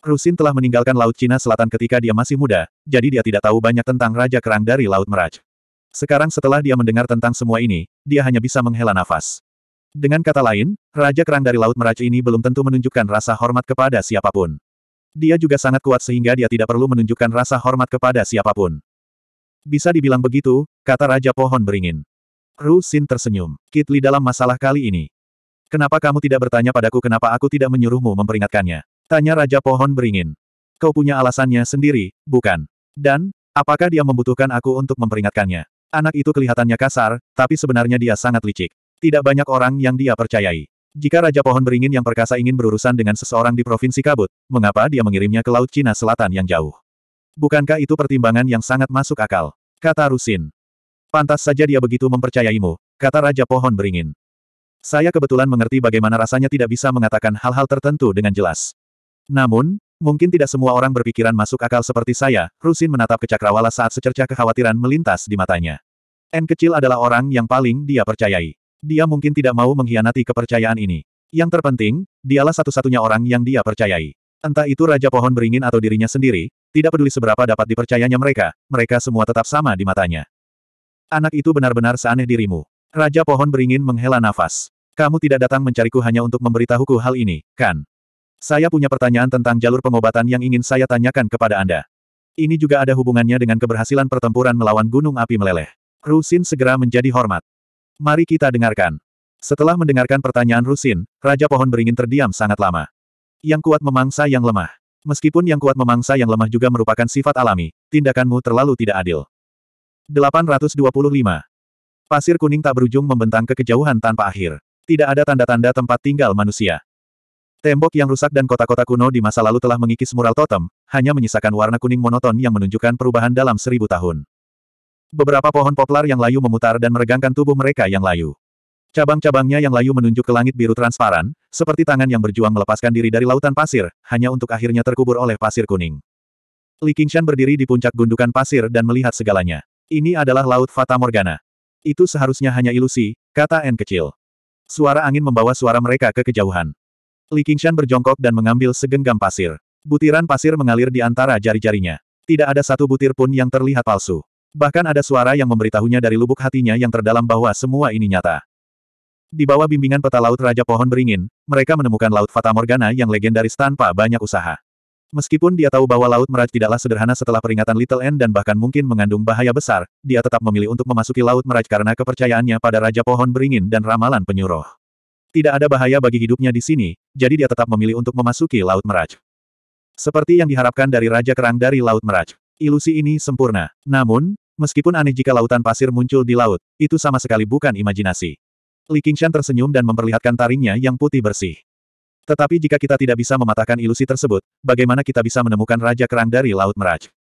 Rusin telah meninggalkan Laut Cina Selatan ketika dia masih muda, jadi dia tidak tahu banyak tentang Raja Kerang dari Laut Meraj. Sekarang setelah dia mendengar tentang semua ini, dia hanya bisa menghela nafas. Dengan kata lain, Raja Kerang dari Laut Meracu ini belum tentu menunjukkan rasa hormat kepada siapapun. Dia juga sangat kuat sehingga dia tidak perlu menunjukkan rasa hormat kepada siapapun. Bisa dibilang begitu, kata Raja Pohon Beringin. Ru Xin tersenyum. Kitli dalam masalah kali ini. Kenapa kamu tidak bertanya padaku kenapa aku tidak menyuruhmu memperingatkannya? Tanya Raja Pohon Beringin. Kau punya alasannya sendiri, bukan? Dan, apakah dia membutuhkan aku untuk memperingatkannya? Anak itu kelihatannya kasar, tapi sebenarnya dia sangat licik. Tidak banyak orang yang dia percayai. Jika Raja Pohon Beringin yang perkasa ingin berurusan dengan seseorang di Provinsi Kabut, mengapa dia mengirimnya ke Laut Cina Selatan yang jauh? Bukankah itu pertimbangan yang sangat masuk akal? Kata Rusin. Pantas saja dia begitu mempercayaimu, kata Raja Pohon Beringin. Saya kebetulan mengerti bagaimana rasanya tidak bisa mengatakan hal-hal tertentu dengan jelas. Namun, mungkin tidak semua orang berpikiran masuk akal seperti saya, Rusin menatap ke Cakrawala saat secerca kekhawatiran melintas di matanya. N kecil adalah orang yang paling dia percayai. Dia mungkin tidak mau mengkhianati kepercayaan ini. Yang terpenting, dialah satu-satunya orang yang dia percayai. Entah itu Raja Pohon Beringin atau dirinya sendiri, tidak peduli seberapa dapat dipercayanya mereka, mereka semua tetap sama di matanya. Anak itu benar-benar seaneh dirimu. Raja Pohon Beringin menghela nafas. Kamu tidak datang mencariku hanya untuk memberitahuku hal ini, kan? Saya punya pertanyaan tentang jalur pengobatan yang ingin saya tanyakan kepada Anda. Ini juga ada hubungannya dengan keberhasilan pertempuran melawan Gunung Api Meleleh. Rusin segera menjadi hormat. Mari kita dengarkan. Setelah mendengarkan pertanyaan Rusin, Raja Pohon Beringin terdiam sangat lama. Yang kuat memangsa yang lemah. Meskipun yang kuat memangsa yang lemah juga merupakan sifat alami, tindakanmu terlalu tidak adil. 825. Pasir kuning tak berujung membentang ke kejauhan tanpa akhir. Tidak ada tanda-tanda tempat tinggal manusia. Tembok yang rusak dan kota-kota kuno di masa lalu telah mengikis mural totem, hanya menyisakan warna kuning monoton yang menunjukkan perubahan dalam seribu tahun. Beberapa pohon poplar yang layu memutar dan meregangkan tubuh mereka yang layu. Cabang-cabangnya yang layu menunjuk ke langit biru transparan, seperti tangan yang berjuang melepaskan diri dari lautan pasir, hanya untuk akhirnya terkubur oleh pasir kuning. Li Qingshan berdiri di puncak gundukan pasir dan melihat segalanya. Ini adalah Laut Fata Morgana. Itu seharusnya hanya ilusi, kata N kecil. Suara angin membawa suara mereka ke kejauhan. Li Qingshan berjongkok dan mengambil segenggam pasir. Butiran pasir mengalir di antara jari-jarinya. Tidak ada satu butir pun yang terlihat palsu. Bahkan ada suara yang memberitahunya dari lubuk hatinya yang terdalam bahwa semua ini nyata. Di bawah bimbingan peta laut Raja Pohon Beringin, mereka menemukan Laut Fata Morgana yang legendaris tanpa banyak usaha. Meskipun dia tahu bahwa Laut Meraj tidaklah sederhana setelah peringatan Little End dan bahkan mungkin mengandung bahaya besar, dia tetap memilih untuk memasuki Laut Meraj karena kepercayaannya pada Raja Pohon Beringin dan ramalan penyuruh. Tidak ada bahaya bagi hidupnya di sini, jadi dia tetap memilih untuk memasuki Laut Meraj. Seperti yang diharapkan dari Raja Kerang dari Laut Meraj. Ilusi ini sempurna. Namun, Meskipun aneh jika lautan pasir muncul di laut, itu sama sekali bukan imajinasi. Li Qingshan tersenyum dan memperlihatkan taringnya yang putih bersih. Tetapi jika kita tidak bisa mematahkan ilusi tersebut, bagaimana kita bisa menemukan Raja Kerang dari Laut Meraj?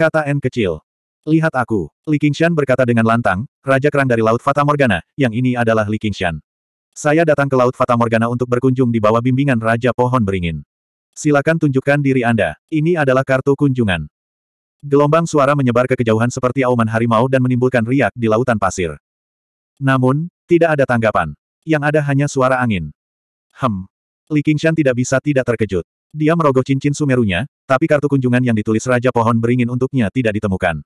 Kata N kecil. Lihat aku. Li Qingshan berkata dengan lantang, Raja Kerang dari Laut Fata Morgana, yang ini adalah Li Qingshan. Saya datang ke Laut Fata Morgana untuk berkunjung di bawah bimbingan Raja Pohon Beringin. Silakan tunjukkan diri Anda. Ini adalah kartu kunjungan. Gelombang suara menyebar ke kejauhan seperti auman harimau dan menimbulkan riak di lautan pasir. Namun, tidak ada tanggapan. Yang ada hanya suara angin. Hem. Li Qingshan tidak bisa tidak terkejut. Dia merogoh cincin sumerunya, tapi kartu kunjungan yang ditulis Raja Pohon Beringin untuknya tidak ditemukan.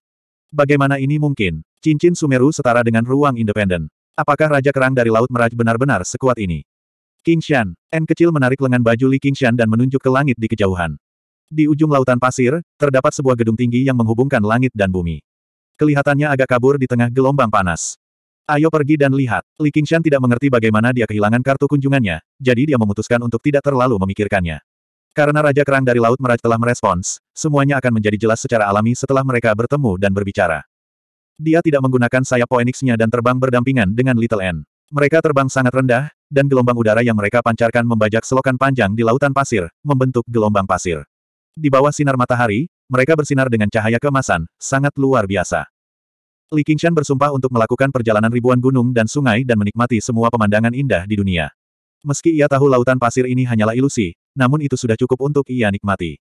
Bagaimana ini mungkin? Cincin sumeru setara dengan ruang independen. Apakah Raja Kerang dari Laut Meraj benar-benar sekuat ini? Qingshan, N kecil menarik lengan baju Li Qingshan dan menunjuk ke langit di kejauhan. Di ujung lautan pasir, terdapat sebuah gedung tinggi yang menghubungkan langit dan bumi. Kelihatannya agak kabur di tengah gelombang panas. Ayo pergi dan lihat. Li Qingshan tidak mengerti bagaimana dia kehilangan kartu kunjungannya, jadi dia memutuskan untuk tidak terlalu memikirkannya. Karena Raja Kerang dari Laut Meraj telah merespons, semuanya akan menjadi jelas secara alami setelah mereka bertemu dan berbicara. Dia tidak menggunakan sayap phoenix dan terbang berdampingan dengan Little N. Mereka terbang sangat rendah, dan gelombang udara yang mereka pancarkan membajak selokan panjang di lautan pasir, membentuk gelombang pasir. Di bawah sinar matahari, mereka bersinar dengan cahaya kemasan, sangat luar biasa. Li Qingshan bersumpah untuk melakukan perjalanan ribuan gunung dan sungai dan menikmati semua pemandangan indah di dunia. Meski ia tahu lautan pasir ini hanyalah ilusi, namun itu sudah cukup untuk ia nikmati.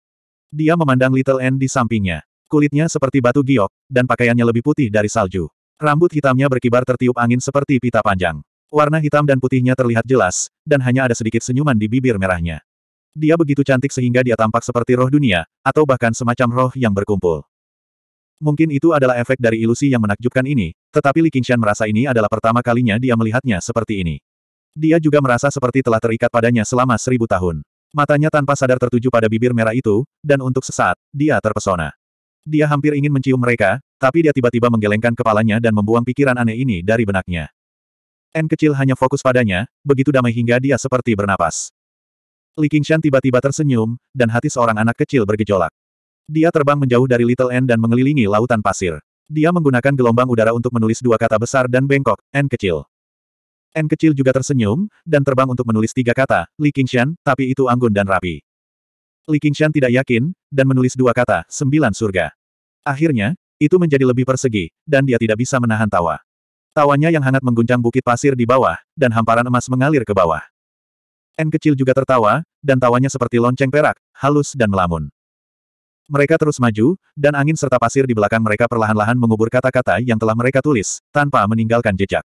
Dia memandang Little N di sampingnya. Kulitnya seperti batu giok, dan pakaiannya lebih putih dari salju. Rambut hitamnya berkibar tertiup angin seperti pita panjang. Warna hitam dan putihnya terlihat jelas, dan hanya ada sedikit senyuman di bibir merahnya. Dia begitu cantik sehingga dia tampak seperti roh dunia, atau bahkan semacam roh yang berkumpul. Mungkin itu adalah efek dari ilusi yang menakjubkan ini, tetapi Li Qingshan merasa ini adalah pertama kalinya dia melihatnya seperti ini. Dia juga merasa seperti telah terikat padanya selama seribu tahun. Matanya tanpa sadar tertuju pada bibir merah itu, dan untuk sesaat, dia terpesona. Dia hampir ingin mencium mereka, tapi dia tiba-tiba menggelengkan kepalanya dan membuang pikiran aneh ini dari benaknya. N kecil hanya fokus padanya, begitu damai hingga dia seperti bernapas. Li Qingshan tiba-tiba tersenyum, dan hati seorang anak kecil bergejolak. Dia terbang menjauh dari Little N dan mengelilingi lautan pasir. Dia menggunakan gelombang udara untuk menulis dua kata besar dan bengkok, N kecil. N kecil juga tersenyum, dan terbang untuk menulis tiga kata, Li Qingshan, tapi itu anggun dan rapi. Li Qingshan tidak yakin, dan menulis dua kata, sembilan surga. Akhirnya, itu menjadi lebih persegi, dan dia tidak bisa menahan tawa. Tawanya yang hangat mengguncang bukit pasir di bawah, dan hamparan emas mengalir ke bawah. N kecil juga tertawa, dan tawanya seperti lonceng perak, halus dan melamun. Mereka terus maju, dan angin serta pasir di belakang mereka perlahan-lahan mengubur kata-kata yang telah mereka tulis, tanpa meninggalkan jejak.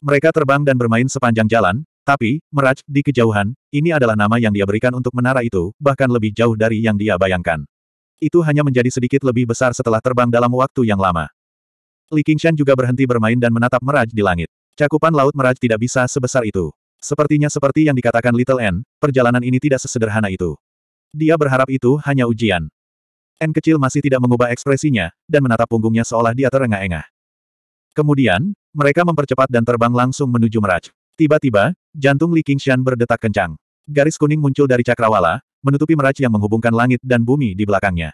Mereka terbang dan bermain sepanjang jalan, tapi, meraj, di kejauhan, ini adalah nama yang dia berikan untuk menara itu, bahkan lebih jauh dari yang dia bayangkan. Itu hanya menjadi sedikit lebih besar setelah terbang dalam waktu yang lama. Li Qingshan juga berhenti bermain dan menatap meraj di langit. Cakupan laut meraj tidak bisa sebesar itu. Sepertinya seperti yang dikatakan Little N, perjalanan ini tidak sesederhana itu. Dia berharap itu hanya ujian. N kecil masih tidak mengubah ekspresinya, dan menatap punggungnya seolah dia terengah-engah. Kemudian, mereka mempercepat dan terbang langsung menuju Meraj. Tiba-tiba, jantung Li Qingshan berdetak kencang. Garis kuning muncul dari cakrawala, menutupi Meraj yang menghubungkan langit dan bumi di belakangnya.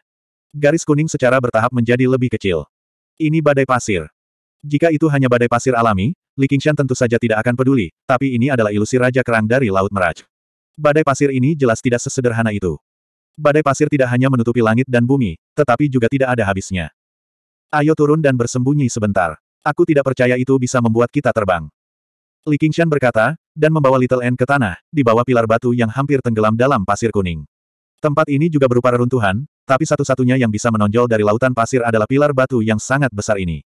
Garis kuning secara bertahap menjadi lebih kecil. Ini badai pasir. Jika itu hanya badai pasir alami, Li Qingshan tentu saja tidak akan peduli, tapi ini adalah ilusi Raja Kerang dari Laut Meraj. Badai pasir ini jelas tidak sesederhana itu. Badai pasir tidak hanya menutupi langit dan bumi, tetapi juga tidak ada habisnya. Ayo turun dan bersembunyi sebentar. Aku tidak percaya itu bisa membuat kita terbang. Li Qingshan berkata, dan membawa Little N ke tanah, di bawah pilar batu yang hampir tenggelam dalam pasir kuning. Tempat ini juga berupa reruntuhan, tapi satu-satunya yang bisa menonjol dari lautan pasir adalah pilar batu yang sangat besar ini.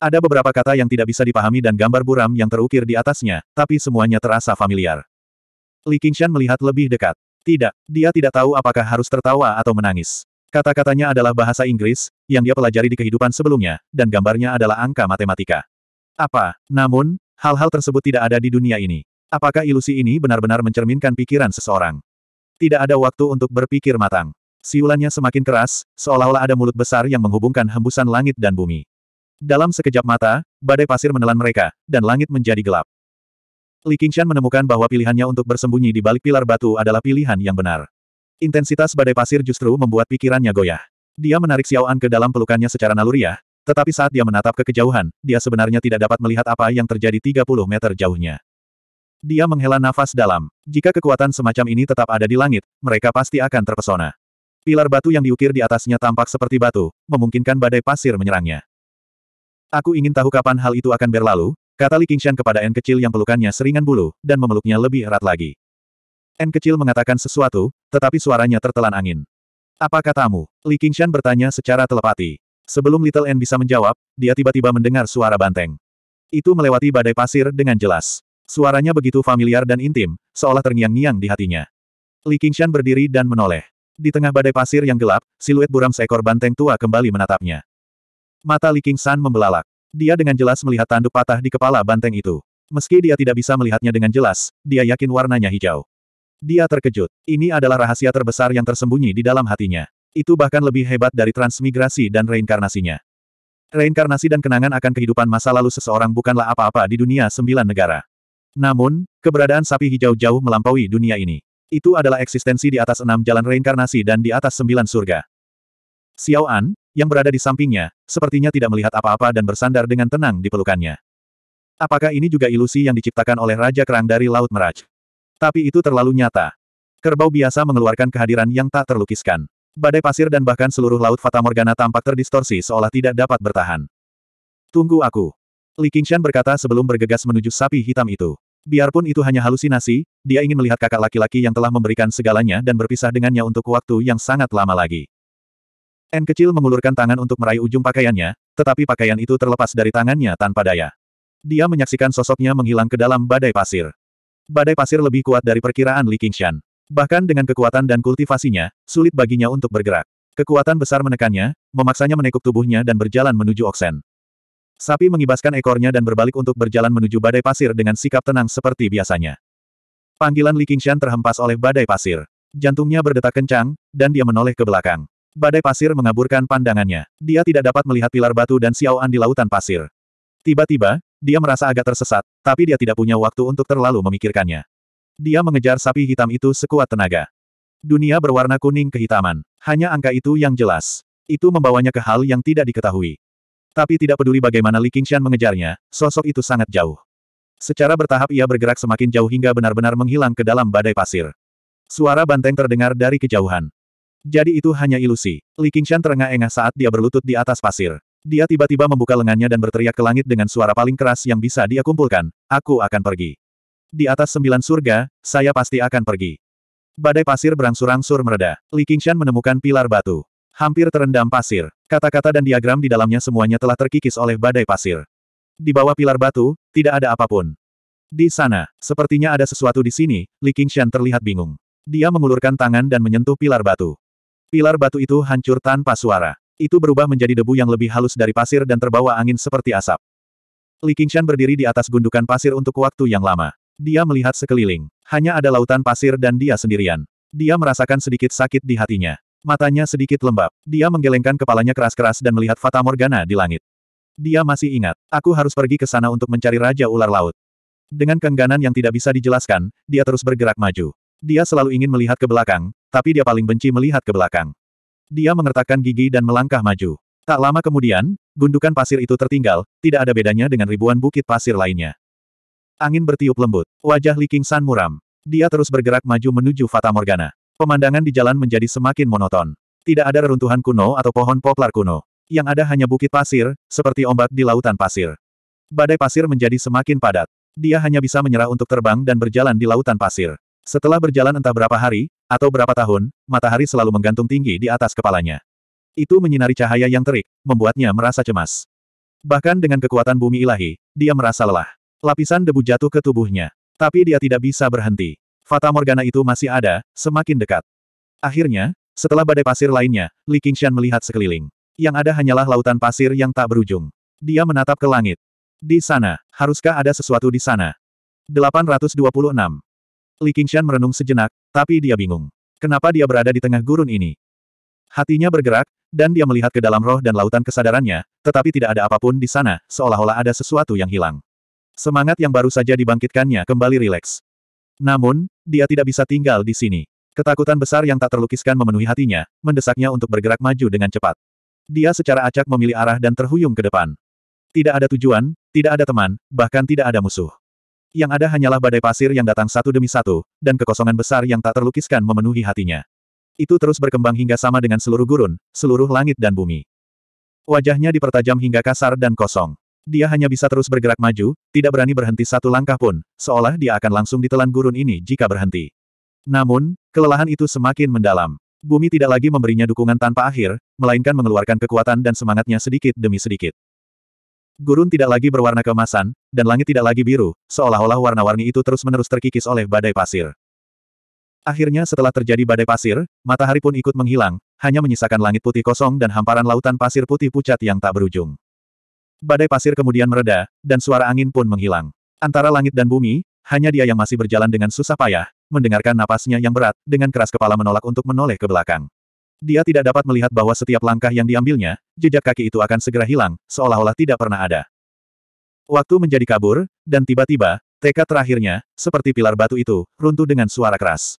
Ada beberapa kata yang tidak bisa dipahami dan gambar buram yang terukir di atasnya, tapi semuanya terasa familiar. Li Qingshan melihat lebih dekat. Tidak, dia tidak tahu apakah harus tertawa atau menangis. Kata-katanya adalah bahasa Inggris, yang dia pelajari di kehidupan sebelumnya, dan gambarnya adalah angka matematika. Apa, namun, hal-hal tersebut tidak ada di dunia ini. Apakah ilusi ini benar-benar mencerminkan pikiran seseorang? Tidak ada waktu untuk berpikir matang. Siulannya semakin keras, seolah-olah ada mulut besar yang menghubungkan hembusan langit dan bumi. Dalam sekejap mata, badai pasir menelan mereka, dan langit menjadi gelap. Li Qingshan menemukan bahwa pilihannya untuk bersembunyi di balik pilar batu adalah pilihan yang benar. Intensitas badai pasir justru membuat pikirannya goyah. Dia menarik Xiaoan ke dalam pelukannya secara naluriah, tetapi saat dia menatap ke kejauhan, dia sebenarnya tidak dapat melihat apa yang terjadi 30 meter jauhnya. Dia menghela nafas dalam. Jika kekuatan semacam ini tetap ada di langit, mereka pasti akan terpesona. Pilar batu yang diukir di atasnya tampak seperti batu, memungkinkan badai pasir menyerangnya. Aku ingin tahu kapan hal itu akan berlalu, kata Li Qingshan kepada N kecil yang pelukannya seringan bulu, dan memeluknya lebih erat lagi. N kecil mengatakan sesuatu, tetapi suaranya tertelan angin. Apa katamu? Li Qingshan bertanya secara telepati. Sebelum Little N bisa menjawab, dia tiba-tiba mendengar suara banteng. Itu melewati badai pasir dengan jelas. Suaranya begitu familiar dan intim, seolah terngiang-ngiang di hatinya. Li Qingshan berdiri dan menoleh. Di tengah badai pasir yang gelap, siluet buram seekor banteng tua kembali menatapnya. Mata Li King San membelalak. Dia dengan jelas melihat tanduk patah di kepala banteng itu. Meski dia tidak bisa melihatnya dengan jelas, dia yakin warnanya hijau. Dia terkejut. Ini adalah rahasia terbesar yang tersembunyi di dalam hatinya. Itu bahkan lebih hebat dari transmigrasi dan reinkarnasinya. Reinkarnasi dan kenangan akan kehidupan masa lalu seseorang bukanlah apa-apa di dunia sembilan negara. Namun, keberadaan sapi hijau jauh melampaui dunia ini. Itu adalah eksistensi di atas enam jalan reinkarnasi dan di atas sembilan surga. Xiao An, yang berada di sampingnya, sepertinya tidak melihat apa-apa dan bersandar dengan tenang di pelukannya. Apakah ini juga ilusi yang diciptakan oleh Raja Kerang dari Laut Meraj? Tapi itu terlalu nyata. Kerbau biasa mengeluarkan kehadiran yang tak terlukiskan. Badai pasir dan bahkan seluruh Laut Fata Morgana tampak terdistorsi seolah tidak dapat bertahan. Tunggu aku. Li Qingshan berkata sebelum bergegas menuju sapi hitam itu. Biarpun itu hanya halusinasi, dia ingin melihat kakak laki-laki yang telah memberikan segalanya dan berpisah dengannya untuk waktu yang sangat lama lagi. N kecil mengulurkan tangan untuk meraih ujung pakaiannya, tetapi pakaian itu terlepas dari tangannya tanpa daya. Dia menyaksikan sosoknya menghilang ke dalam badai pasir. Badai pasir lebih kuat dari perkiraan Li Qingshan. Bahkan dengan kekuatan dan kultivasinya, sulit baginya untuk bergerak. Kekuatan besar menekannya, memaksanya menekuk tubuhnya dan berjalan menuju Oksen. Sapi mengibaskan ekornya dan berbalik untuk berjalan menuju badai pasir dengan sikap tenang seperti biasanya. Panggilan Li Qingshan terhempas oleh badai pasir. Jantungnya berdetak kencang, dan dia menoleh ke belakang. Badai pasir mengaburkan pandangannya. Dia tidak dapat melihat pilar batu dan Xiaoan di lautan pasir. Tiba-tiba, dia merasa agak tersesat, tapi dia tidak punya waktu untuk terlalu memikirkannya. Dia mengejar sapi hitam itu sekuat tenaga. Dunia berwarna kuning kehitaman. Hanya angka itu yang jelas. Itu membawanya ke hal yang tidak diketahui. Tapi tidak peduli bagaimana Li Qingshan mengejarnya, sosok itu sangat jauh. Secara bertahap ia bergerak semakin jauh hingga benar-benar menghilang ke dalam badai pasir. Suara banteng terdengar dari kejauhan. Jadi itu hanya ilusi. Li Qingshan terengah-engah saat dia berlutut di atas pasir. Dia tiba-tiba membuka lengannya dan berteriak ke langit dengan suara paling keras yang bisa dia kumpulkan, aku akan pergi. Di atas sembilan surga, saya pasti akan pergi. Badai pasir berangsur-angsur mereda. Li Qingshan menemukan pilar batu. Hampir terendam pasir. Kata-kata dan diagram di dalamnya semuanya telah terkikis oleh badai pasir. Di bawah pilar batu, tidak ada apapun. Di sana, sepertinya ada sesuatu di sini, Li Qingshan terlihat bingung. Dia mengulurkan tangan dan menyentuh pilar batu. Pilar batu itu hancur tanpa suara. Itu berubah menjadi debu yang lebih halus dari pasir dan terbawa angin seperti asap. Li Qingshan berdiri di atas gundukan pasir untuk waktu yang lama. Dia melihat sekeliling. Hanya ada lautan pasir dan dia sendirian. Dia merasakan sedikit sakit di hatinya. Matanya sedikit lembab. Dia menggelengkan kepalanya keras-keras dan melihat Fata Morgana di langit. Dia masih ingat, aku harus pergi ke sana untuk mencari Raja Ular Laut. Dengan kengganan yang tidak bisa dijelaskan, dia terus bergerak maju. Dia selalu ingin melihat ke belakang, tapi dia paling benci melihat ke belakang. Dia mengertakkan gigi dan melangkah maju. Tak lama kemudian, gundukan pasir itu tertinggal, tidak ada bedanya dengan ribuan bukit pasir lainnya. Angin bertiup lembut. Wajah Li King San muram. Dia terus bergerak maju menuju Fata Morgana. Pemandangan di jalan menjadi semakin monoton. Tidak ada reruntuhan kuno atau pohon poplar kuno. Yang ada hanya bukit pasir, seperti ombak di lautan pasir. Badai pasir menjadi semakin padat. Dia hanya bisa menyerah untuk terbang dan berjalan di lautan pasir. Setelah berjalan entah berapa hari, atau berapa tahun, matahari selalu menggantung tinggi di atas kepalanya. Itu menyinari cahaya yang terik, membuatnya merasa cemas. Bahkan dengan kekuatan bumi ilahi, dia merasa lelah. Lapisan debu jatuh ke tubuhnya. Tapi dia tidak bisa berhenti. Fata Morgana itu masih ada, semakin dekat. Akhirnya, setelah badai pasir lainnya, Li Qingshan melihat sekeliling. Yang ada hanyalah lautan pasir yang tak berujung. Dia menatap ke langit. Di sana, haruskah ada sesuatu di sana? 826. Li Qingshan merenung sejenak, tapi dia bingung. Kenapa dia berada di tengah gurun ini? Hatinya bergerak, dan dia melihat ke dalam roh dan lautan kesadarannya, tetapi tidak ada apapun di sana, seolah-olah ada sesuatu yang hilang. Semangat yang baru saja dibangkitkannya kembali rileks. Namun, dia tidak bisa tinggal di sini. Ketakutan besar yang tak terlukiskan memenuhi hatinya, mendesaknya untuk bergerak maju dengan cepat. Dia secara acak memilih arah dan terhuyung ke depan. Tidak ada tujuan, tidak ada teman, bahkan tidak ada musuh. Yang ada hanyalah badai pasir yang datang satu demi satu, dan kekosongan besar yang tak terlukiskan memenuhi hatinya. Itu terus berkembang hingga sama dengan seluruh gurun, seluruh langit dan bumi. Wajahnya dipertajam hingga kasar dan kosong. Dia hanya bisa terus bergerak maju, tidak berani berhenti satu langkah pun, seolah dia akan langsung ditelan gurun ini jika berhenti. Namun, kelelahan itu semakin mendalam. Bumi tidak lagi memberinya dukungan tanpa akhir, melainkan mengeluarkan kekuatan dan semangatnya sedikit demi sedikit. Gurun tidak lagi berwarna keemasan, dan langit tidak lagi biru, seolah-olah warna-warni itu terus-menerus terkikis oleh badai pasir. Akhirnya setelah terjadi badai pasir, matahari pun ikut menghilang, hanya menyisakan langit putih kosong dan hamparan lautan pasir putih pucat yang tak berujung. Badai pasir kemudian mereda, dan suara angin pun menghilang. Antara langit dan bumi, hanya dia yang masih berjalan dengan susah payah, mendengarkan napasnya yang berat, dengan keras kepala menolak untuk menoleh ke belakang. Dia tidak dapat melihat bahwa setiap langkah yang diambilnya, jejak kaki itu akan segera hilang, seolah-olah tidak pernah ada. Waktu menjadi kabur, dan tiba-tiba, tekad terakhirnya, seperti pilar batu itu, runtuh dengan suara keras.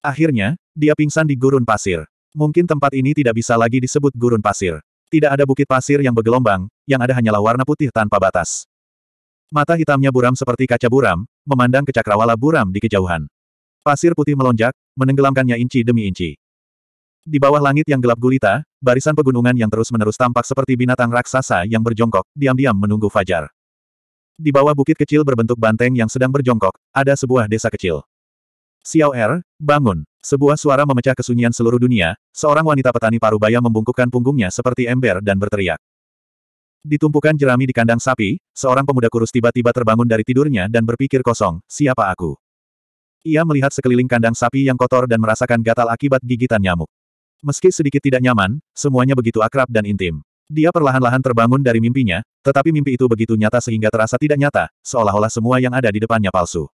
Akhirnya, dia pingsan di gurun pasir. Mungkin tempat ini tidak bisa lagi disebut gurun pasir. Tidak ada bukit pasir yang bergelombang, yang ada hanyalah warna putih tanpa batas. Mata hitamnya buram seperti kaca buram, memandang ke cakrawala buram di kejauhan. Pasir putih melonjak, menenggelamkannya inci demi inci. Di bawah langit yang gelap gulita, barisan pegunungan yang terus-menerus tampak seperti binatang raksasa yang berjongkok, diam-diam menunggu fajar. Di bawah bukit kecil berbentuk banteng yang sedang berjongkok, ada sebuah desa kecil. Xiao Er, bangun. Sebuah suara memecah kesunyian seluruh dunia, seorang wanita petani parubaya membungkukkan punggungnya seperti ember dan berteriak. Ditumpukan jerami di kandang sapi, seorang pemuda kurus tiba-tiba terbangun dari tidurnya dan berpikir kosong, siapa aku? Ia melihat sekeliling kandang sapi yang kotor dan merasakan gatal akibat gigitan nyamuk. Meski sedikit tidak nyaman, semuanya begitu akrab dan intim. Dia perlahan-lahan terbangun dari mimpinya, tetapi mimpi itu begitu nyata sehingga terasa tidak nyata, seolah-olah semua yang ada di depannya palsu.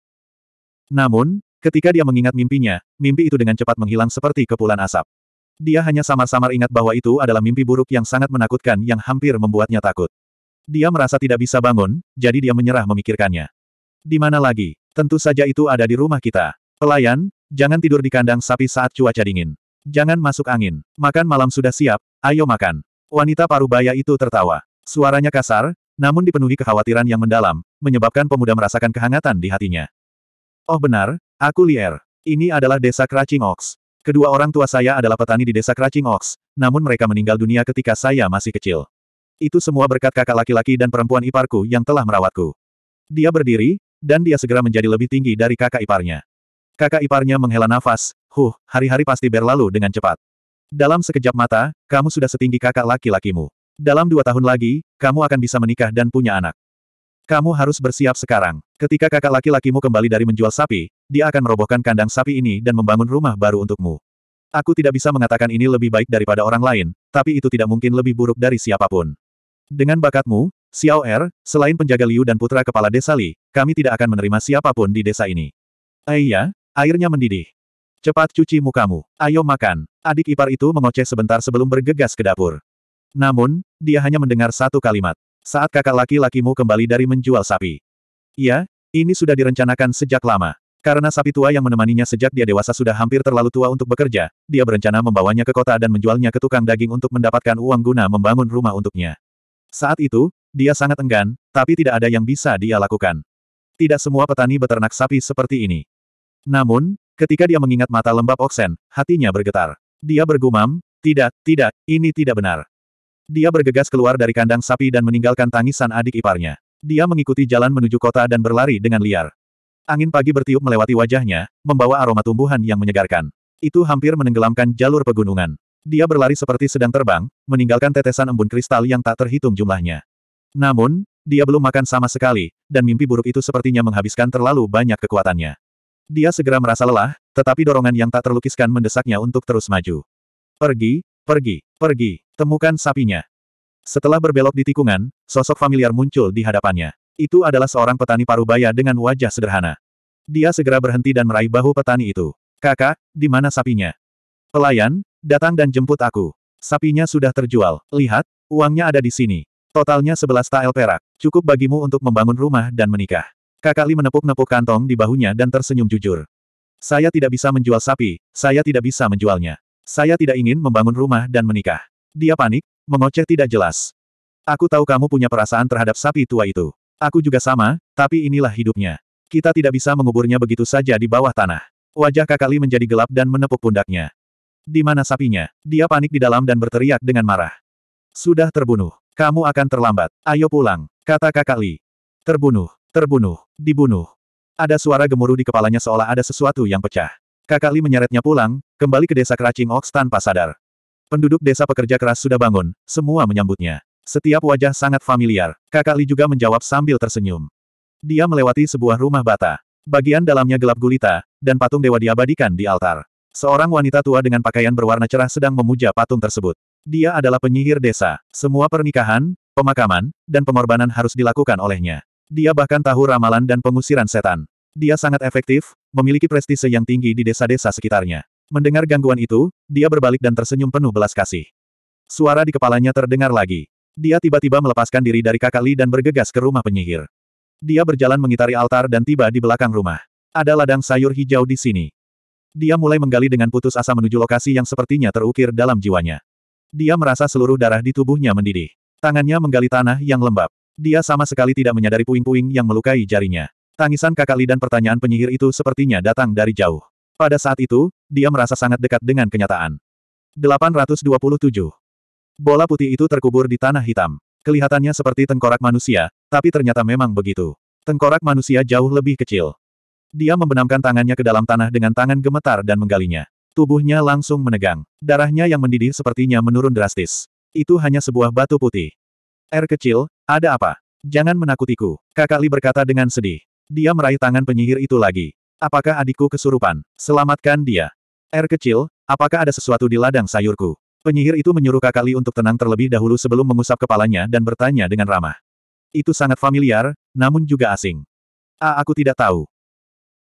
Namun, ketika dia mengingat mimpinya, mimpi itu dengan cepat menghilang seperti kepulan asap. Dia hanya samar-samar ingat bahwa itu adalah mimpi buruk yang sangat menakutkan yang hampir membuatnya takut. Dia merasa tidak bisa bangun, jadi dia menyerah memikirkannya. Di mana lagi? Tentu saja itu ada di rumah kita. Pelayan, jangan tidur di kandang sapi saat cuaca dingin. Jangan masuk angin. Makan malam sudah siap, ayo makan. Wanita parubaya itu tertawa. Suaranya kasar, namun dipenuhi kekhawatiran yang mendalam, menyebabkan pemuda merasakan kehangatan di hatinya. Oh benar, aku Lier. Ini adalah desa Cracing Ox. Kedua orang tua saya adalah petani di desa Cracing Ox, namun mereka meninggal dunia ketika saya masih kecil. Itu semua berkat kakak laki-laki dan perempuan iparku yang telah merawatku. Dia berdiri, dan dia segera menjadi lebih tinggi dari kakak iparnya. Kakak iparnya menghela nafas, Huh, hari-hari pasti berlalu dengan cepat. Dalam sekejap mata, kamu sudah setinggi kakak laki-lakimu. Dalam dua tahun lagi, kamu akan bisa menikah dan punya anak. Kamu harus bersiap sekarang. Ketika kakak laki-lakimu kembali dari menjual sapi, dia akan merobohkan kandang sapi ini dan membangun rumah baru untukmu. Aku tidak bisa mengatakan ini lebih baik daripada orang lain, tapi itu tidak mungkin lebih buruk dari siapapun. Dengan bakatmu, Xiao Er, selain penjaga Liu dan putra kepala desa Li, kami tidak akan menerima siapapun di desa ini. Aiyah, eh airnya mendidih. Cepat cuci mukamu. Ayo makan. Adik ipar itu mengoceh sebentar sebelum bergegas ke dapur. Namun, dia hanya mendengar satu kalimat. Saat kakak laki-lakimu kembali dari menjual sapi. Iya, ini sudah direncanakan sejak lama. Karena sapi tua yang menemaninya sejak dia dewasa sudah hampir terlalu tua untuk bekerja, dia berencana membawanya ke kota dan menjualnya ke tukang daging untuk mendapatkan uang guna membangun rumah untuknya. Saat itu, dia sangat enggan, tapi tidak ada yang bisa dia lakukan. Tidak semua petani beternak sapi seperti ini. Namun, Ketika dia mengingat mata lembab Oksen, hatinya bergetar. Dia bergumam, tidak, tidak, ini tidak benar. Dia bergegas keluar dari kandang sapi dan meninggalkan tangisan adik iparnya. Dia mengikuti jalan menuju kota dan berlari dengan liar. Angin pagi bertiup melewati wajahnya, membawa aroma tumbuhan yang menyegarkan. Itu hampir menenggelamkan jalur pegunungan. Dia berlari seperti sedang terbang, meninggalkan tetesan embun kristal yang tak terhitung jumlahnya. Namun, dia belum makan sama sekali, dan mimpi buruk itu sepertinya menghabiskan terlalu banyak kekuatannya. Dia segera merasa lelah, tetapi dorongan yang tak terlukiskan mendesaknya untuk terus maju. Pergi, pergi, pergi, temukan sapinya. Setelah berbelok di tikungan, sosok familiar muncul di hadapannya. Itu adalah seorang petani parubaya dengan wajah sederhana. Dia segera berhenti dan meraih bahu petani itu. Kakak, di mana sapinya? Pelayan, datang dan jemput aku. Sapinya sudah terjual. Lihat, uangnya ada di sini. Totalnya 11 tael perak. Cukup bagimu untuk membangun rumah dan menikah. Kakak Li menepuk-nepuk kantong di bahunya dan tersenyum jujur. Saya tidak bisa menjual sapi, saya tidak bisa menjualnya. Saya tidak ingin membangun rumah dan menikah. Dia panik, mengoceh tidak jelas. Aku tahu kamu punya perasaan terhadap sapi tua itu. Aku juga sama, tapi inilah hidupnya. Kita tidak bisa menguburnya begitu saja di bawah tanah. Wajah kakak Li menjadi gelap dan menepuk pundaknya. Di mana sapinya? Dia panik di dalam dan berteriak dengan marah. Sudah terbunuh. Kamu akan terlambat. Ayo pulang, kata kakak Li. Terbunuh. Terbunuh. Dibunuh. Ada suara gemuruh di kepalanya seolah ada sesuatu yang pecah. Kakak Li menyeretnya pulang, kembali ke desa Keracing Ox tanpa sadar. Penduduk desa pekerja keras sudah bangun, semua menyambutnya. Setiap wajah sangat familiar. Kakak Li juga menjawab sambil tersenyum. Dia melewati sebuah rumah bata. Bagian dalamnya gelap gulita, dan patung dewa diabadikan di altar. Seorang wanita tua dengan pakaian berwarna cerah sedang memuja patung tersebut. Dia adalah penyihir desa. Semua pernikahan, pemakaman, dan pengorbanan harus dilakukan olehnya. Dia bahkan tahu ramalan dan pengusiran setan. Dia sangat efektif, memiliki prestise yang tinggi di desa-desa sekitarnya. Mendengar gangguan itu, dia berbalik dan tersenyum penuh belas kasih. Suara di kepalanya terdengar lagi. Dia tiba-tiba melepaskan diri dari kakak Li dan bergegas ke rumah penyihir. Dia berjalan mengitari altar dan tiba di belakang rumah. Ada ladang sayur hijau di sini. Dia mulai menggali dengan putus asa menuju lokasi yang sepertinya terukir dalam jiwanya. Dia merasa seluruh darah di tubuhnya mendidih. Tangannya menggali tanah yang lembab. Dia sama sekali tidak menyadari puing-puing yang melukai jarinya. Tangisan kakak Li dan pertanyaan penyihir itu sepertinya datang dari jauh. Pada saat itu, dia merasa sangat dekat dengan kenyataan. 827. Bola putih itu terkubur di tanah hitam. Kelihatannya seperti tengkorak manusia, tapi ternyata memang begitu. Tengkorak manusia jauh lebih kecil. Dia membenamkan tangannya ke dalam tanah dengan tangan gemetar dan menggalinya. Tubuhnya langsung menegang. Darahnya yang mendidih sepertinya menurun drastis. Itu hanya sebuah batu putih. Air kecil, ada apa? Jangan menakutiku, kakak Li berkata dengan sedih. Dia meraih tangan penyihir itu lagi. Apakah adikku kesurupan? Selamatkan dia. Er kecil, apakah ada sesuatu di ladang sayurku? Penyihir itu menyuruh kakak Li untuk tenang terlebih dahulu sebelum mengusap kepalanya dan bertanya dengan ramah. Itu sangat familiar, namun juga asing. A aku tidak tahu.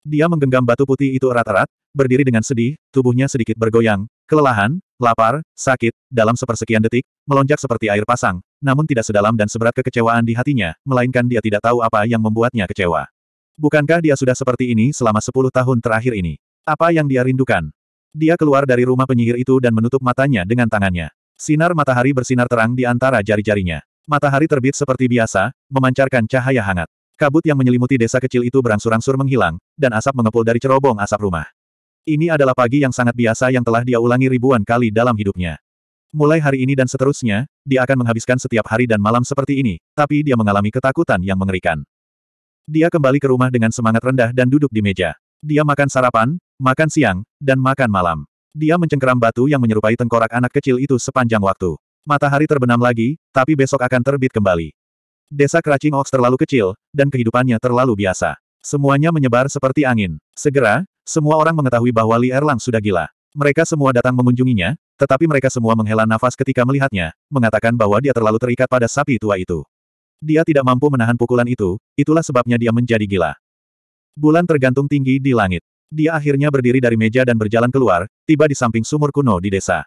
Dia menggenggam batu putih itu erat-erat, berdiri dengan sedih, tubuhnya sedikit bergoyang, Kelelahan, lapar, sakit, dalam sepersekian detik, melonjak seperti air pasang, namun tidak sedalam dan seberat kekecewaan di hatinya, melainkan dia tidak tahu apa yang membuatnya kecewa. Bukankah dia sudah seperti ini selama sepuluh tahun terakhir ini? Apa yang dia rindukan? Dia keluar dari rumah penyihir itu dan menutup matanya dengan tangannya. Sinar matahari bersinar terang di antara jari-jarinya. Matahari terbit seperti biasa, memancarkan cahaya hangat. Kabut yang menyelimuti desa kecil itu berangsur-angsur menghilang, dan asap mengepul dari cerobong asap rumah. Ini adalah pagi yang sangat biasa yang telah dia ulangi ribuan kali dalam hidupnya. Mulai hari ini dan seterusnya, dia akan menghabiskan setiap hari dan malam seperti ini, tapi dia mengalami ketakutan yang mengerikan. Dia kembali ke rumah dengan semangat rendah dan duduk di meja. Dia makan sarapan, makan siang, dan makan malam. Dia mencengkeram batu yang menyerupai tengkorak anak kecil itu sepanjang waktu. Matahari terbenam lagi, tapi besok akan terbit kembali. Desa keracing Ox terlalu kecil, dan kehidupannya terlalu biasa. Semuanya menyebar seperti angin. Segera, semua orang mengetahui bahwa Li Erlang sudah gila. Mereka semua datang mengunjunginya, tetapi mereka semua menghela nafas ketika melihatnya, mengatakan bahwa dia terlalu terikat pada sapi tua itu. Dia tidak mampu menahan pukulan itu, itulah sebabnya dia menjadi gila. Bulan tergantung tinggi di langit. Dia akhirnya berdiri dari meja dan berjalan keluar, tiba di samping sumur kuno di desa.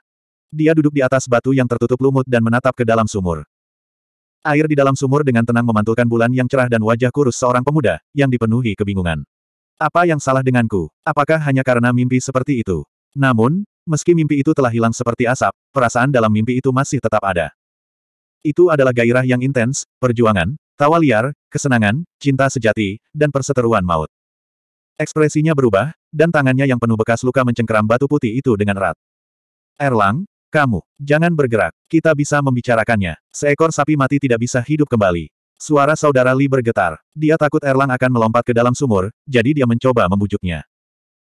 Dia duduk di atas batu yang tertutup lumut dan menatap ke dalam sumur. Air di dalam sumur dengan tenang memantulkan bulan yang cerah dan wajah kurus seorang pemuda, yang dipenuhi kebingungan. Apa yang salah denganku? Apakah hanya karena mimpi seperti itu? Namun, meski mimpi itu telah hilang seperti asap, perasaan dalam mimpi itu masih tetap ada. Itu adalah gairah yang intens, perjuangan, tawa liar, kesenangan, cinta sejati, dan perseteruan maut. Ekspresinya berubah, dan tangannya yang penuh bekas luka mencengkeram batu putih itu dengan erat. Erlang, kamu, jangan bergerak, kita bisa membicarakannya. Seekor sapi mati tidak bisa hidup kembali. Suara saudara Li bergetar. Dia takut Erlang akan melompat ke dalam sumur, jadi dia mencoba membujuknya.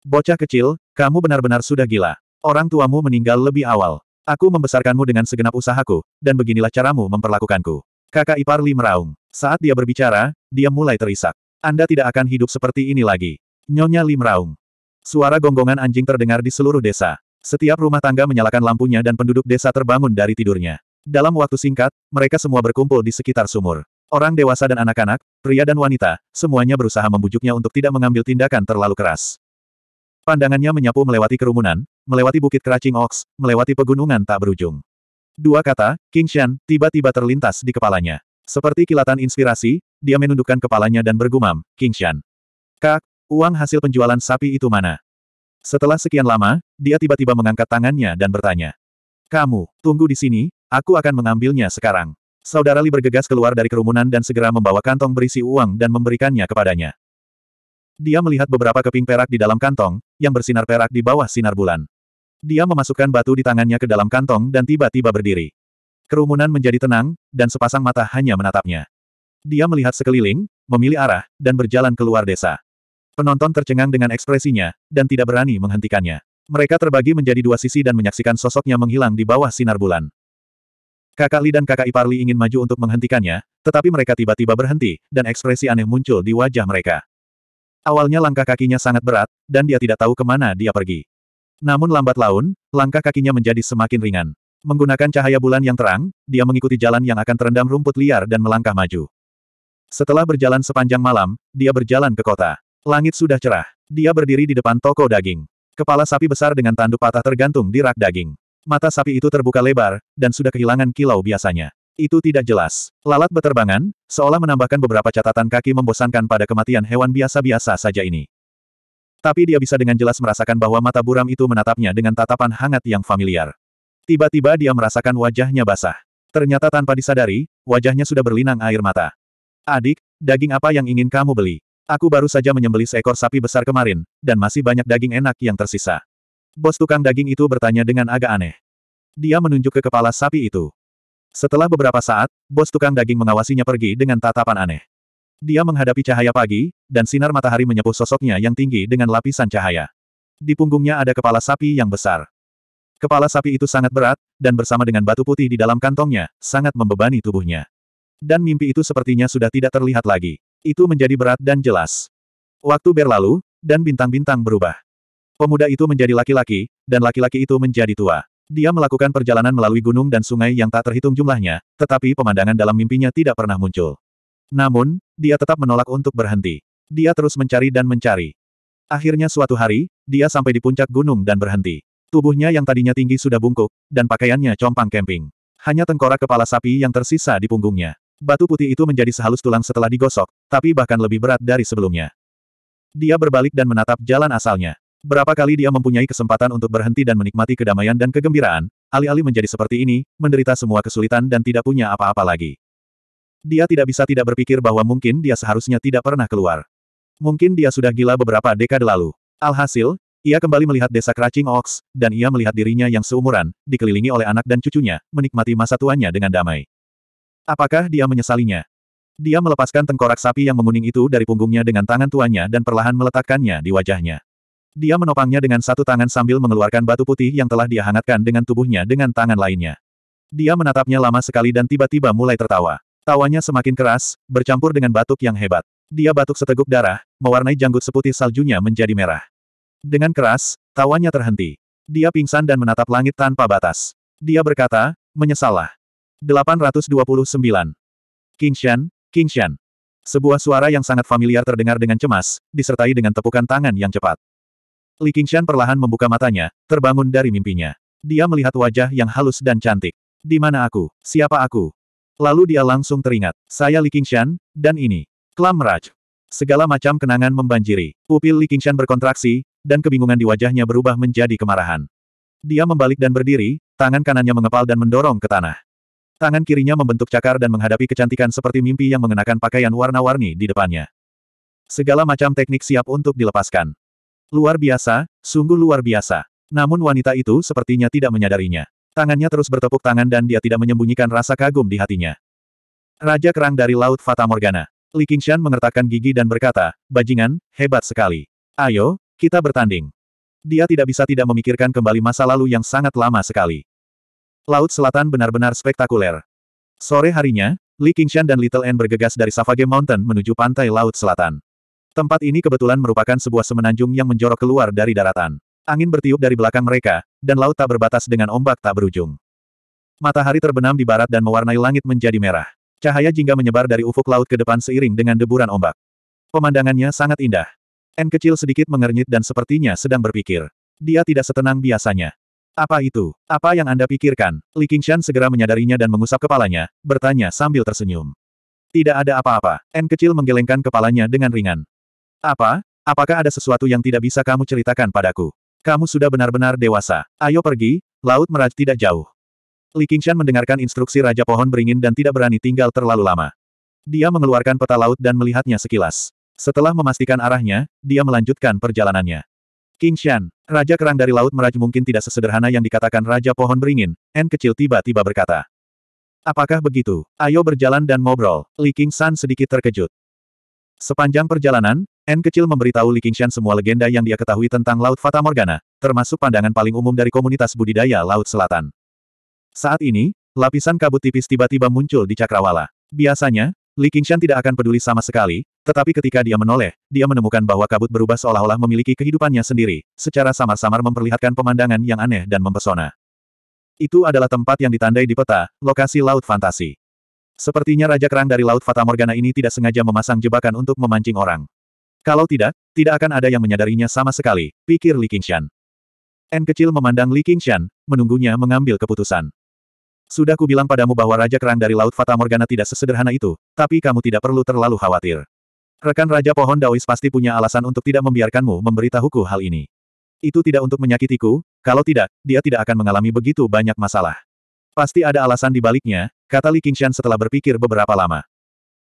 Bocah kecil, kamu benar-benar sudah gila. Orang tuamu meninggal lebih awal. Aku membesarkanmu dengan segenap usahaku, dan beginilah caramu memperlakukanku. Kakak ipar Li meraung. Saat dia berbicara, dia mulai terisak. Anda tidak akan hidup seperti ini lagi. Nyonya Li meraung. Suara gonggongan anjing terdengar di seluruh desa. Setiap rumah tangga menyalakan lampunya dan penduduk desa terbangun dari tidurnya. Dalam waktu singkat, mereka semua berkumpul di sekitar sumur. Orang dewasa dan anak-anak, pria dan wanita, semuanya berusaha membujuknya untuk tidak mengambil tindakan terlalu keras. Pandangannya menyapu melewati kerumunan, melewati bukit keracing ox, melewati pegunungan tak berujung. Dua kata, King Shan, tiba-tiba terlintas di kepalanya. Seperti kilatan inspirasi, dia menundukkan kepalanya dan bergumam, King Shan. Kak, uang hasil penjualan sapi itu mana? Setelah sekian lama, dia tiba-tiba mengangkat tangannya dan bertanya. Kamu, tunggu di sini, aku akan mengambilnya sekarang. Saudara Li bergegas keluar dari kerumunan dan segera membawa kantong berisi uang dan memberikannya kepadanya. Dia melihat beberapa keping perak di dalam kantong, yang bersinar perak di bawah sinar bulan. Dia memasukkan batu di tangannya ke dalam kantong dan tiba-tiba berdiri. Kerumunan menjadi tenang, dan sepasang mata hanya menatapnya. Dia melihat sekeliling, memilih arah, dan berjalan keluar desa. Penonton tercengang dengan ekspresinya, dan tidak berani menghentikannya. Mereka terbagi menjadi dua sisi dan menyaksikan sosoknya menghilang di bawah sinar bulan. Kakak Li dan kakak Ipar Li ingin maju untuk menghentikannya, tetapi mereka tiba-tiba berhenti, dan ekspresi aneh muncul di wajah mereka. Awalnya langkah kakinya sangat berat, dan dia tidak tahu kemana dia pergi. Namun lambat laun, langkah kakinya menjadi semakin ringan. Menggunakan cahaya bulan yang terang, dia mengikuti jalan yang akan terendam rumput liar dan melangkah maju. Setelah berjalan sepanjang malam, dia berjalan ke kota. Langit sudah cerah. Dia berdiri di depan toko daging. Kepala sapi besar dengan tanduk patah tergantung di rak daging. Mata sapi itu terbuka lebar, dan sudah kehilangan kilau biasanya. Itu tidak jelas. Lalat beterbangan, seolah menambahkan beberapa catatan kaki membosankan pada kematian hewan biasa-biasa saja ini. Tapi dia bisa dengan jelas merasakan bahwa mata buram itu menatapnya dengan tatapan hangat yang familiar. Tiba-tiba dia merasakan wajahnya basah. Ternyata tanpa disadari, wajahnya sudah berlinang air mata. Adik, daging apa yang ingin kamu beli? Aku baru saja menyembelih seekor sapi besar kemarin, dan masih banyak daging enak yang tersisa. Bos tukang daging itu bertanya dengan agak aneh. Dia menunjuk ke kepala sapi itu. Setelah beberapa saat, bos tukang daging mengawasinya pergi dengan tatapan aneh. Dia menghadapi cahaya pagi, dan sinar matahari menyepuh sosoknya yang tinggi dengan lapisan cahaya. Di punggungnya ada kepala sapi yang besar. Kepala sapi itu sangat berat, dan bersama dengan batu putih di dalam kantongnya, sangat membebani tubuhnya. Dan mimpi itu sepertinya sudah tidak terlihat lagi. Itu menjadi berat dan jelas. Waktu berlalu, dan bintang-bintang berubah. Pemuda itu menjadi laki-laki, dan laki-laki itu menjadi tua. Dia melakukan perjalanan melalui gunung dan sungai yang tak terhitung jumlahnya, tetapi pemandangan dalam mimpinya tidak pernah muncul. Namun, dia tetap menolak untuk berhenti. Dia terus mencari dan mencari. Akhirnya suatu hari, dia sampai di puncak gunung dan berhenti. Tubuhnya yang tadinya tinggi sudah bungkuk, dan pakaiannya compang camping. Hanya tengkorak kepala sapi yang tersisa di punggungnya. Batu putih itu menjadi sehalus tulang setelah digosok, tapi bahkan lebih berat dari sebelumnya. Dia berbalik dan menatap jalan asalnya. Berapa kali dia mempunyai kesempatan untuk berhenti dan menikmati kedamaian dan kegembiraan, alih-alih menjadi seperti ini, menderita semua kesulitan dan tidak punya apa-apa lagi. Dia tidak bisa tidak berpikir bahwa mungkin dia seharusnya tidak pernah keluar. Mungkin dia sudah gila beberapa dekade lalu. Alhasil, ia kembali melihat desa Kracing ox, dan ia melihat dirinya yang seumuran, dikelilingi oleh anak dan cucunya, menikmati masa tuanya dengan damai. Apakah dia menyesalinya? Dia melepaskan tengkorak sapi yang menguning itu dari punggungnya dengan tangan tuanya dan perlahan meletakkannya di wajahnya. Dia menopangnya dengan satu tangan sambil mengeluarkan batu putih yang telah dia hangatkan dengan tubuhnya dengan tangan lainnya. Dia menatapnya lama sekali dan tiba-tiba mulai tertawa. Tawanya semakin keras, bercampur dengan batuk yang hebat. Dia batuk seteguk darah, mewarnai janggut seputih saljunya menjadi merah. Dengan keras, tawanya terhenti. Dia pingsan dan menatap langit tanpa batas. Dia berkata, menyesalah. 829. Kingshan, Kingshan. Sebuah suara yang sangat familiar terdengar dengan cemas, disertai dengan tepukan tangan yang cepat. Li Qingshan perlahan membuka matanya, terbangun dari mimpinya. Dia melihat wajah yang halus dan cantik. Di mana aku? Siapa aku? Lalu dia langsung teringat. Saya Li Qingshan, dan ini. Klam Raj. Segala macam kenangan membanjiri. Pupil Li Qingshan berkontraksi, dan kebingungan di wajahnya berubah menjadi kemarahan. Dia membalik dan berdiri, tangan kanannya mengepal dan mendorong ke tanah. Tangan kirinya membentuk cakar dan menghadapi kecantikan seperti mimpi yang mengenakan pakaian warna-warni di depannya. Segala macam teknik siap untuk dilepaskan. Luar biasa, sungguh luar biasa. Namun wanita itu sepertinya tidak menyadarinya. Tangannya terus bertepuk tangan dan dia tidak menyembunyikan rasa kagum di hatinya. Raja Kerang dari Laut Fata Morgana. Li Qingshan mengertakkan gigi dan berkata, Bajingan, hebat sekali. Ayo, kita bertanding. Dia tidak bisa tidak memikirkan kembali masa lalu yang sangat lama sekali. Laut Selatan benar-benar spektakuler. Sore harinya, Li Qingshan dan Little N bergegas dari Savage Mountain menuju pantai Laut Selatan. Tempat ini kebetulan merupakan sebuah semenanjung yang menjorok keluar dari daratan. Angin bertiup dari belakang mereka, dan laut tak berbatas dengan ombak tak berujung. Matahari terbenam di barat dan mewarnai langit menjadi merah. Cahaya jingga menyebar dari ufuk laut ke depan seiring dengan deburan ombak. Pemandangannya sangat indah. N kecil sedikit mengernyit dan sepertinya sedang berpikir. Dia tidak setenang biasanya. Apa itu? Apa yang Anda pikirkan? Li Qingshan segera menyadarinya dan mengusap kepalanya, bertanya sambil tersenyum. Tidak ada apa-apa. N kecil menggelengkan kepalanya dengan ringan. Apa? Apakah ada sesuatu yang tidak bisa kamu ceritakan padaku? Kamu sudah benar-benar dewasa. Ayo pergi, Laut Meraj tidak jauh. Li Qingshan mendengarkan instruksi Raja Pohon Beringin dan tidak berani tinggal terlalu lama. Dia mengeluarkan peta laut dan melihatnya sekilas. Setelah memastikan arahnya, dia melanjutkan perjalanannya. Qingshan, Raja Kerang dari Laut Meraj mungkin tidak sesederhana yang dikatakan Raja Pohon Beringin, N kecil tiba-tiba berkata. Apakah begitu? Ayo berjalan dan ngobrol. Li Qingshan sedikit terkejut. Sepanjang perjalanan, N kecil memberitahu Li Qingshan semua legenda yang dia ketahui tentang Laut Fata Morgana, termasuk pandangan paling umum dari komunitas budidaya Laut Selatan. Saat ini, lapisan kabut tipis tiba-tiba muncul di Cakrawala. Biasanya, Li Qingshan tidak akan peduli sama sekali, tetapi ketika dia menoleh, dia menemukan bahwa kabut berubah seolah-olah memiliki kehidupannya sendiri, secara samar-samar memperlihatkan pemandangan yang aneh dan mempesona. Itu adalah tempat yang ditandai di peta, lokasi Laut Fantasi. Sepertinya Raja Kerang dari Laut Fata Morgana ini tidak sengaja memasang jebakan untuk memancing orang. Kalau tidak, tidak akan ada yang menyadarinya sama sekali, pikir Li Qingshan. N kecil memandang Li Qingshan, menunggunya mengambil keputusan. Sudah kubilang padamu bahwa Raja Kerang dari Laut Fata Morgana tidak sesederhana itu, tapi kamu tidak perlu terlalu khawatir. Rekan Raja Pohon Daois pasti punya alasan untuk tidak membiarkanmu memberitahuku hal ini. Itu tidak untuk menyakitiku, kalau tidak, dia tidak akan mengalami begitu banyak masalah. Pasti ada alasan di baliknya, kata Li Qingshan setelah berpikir beberapa lama.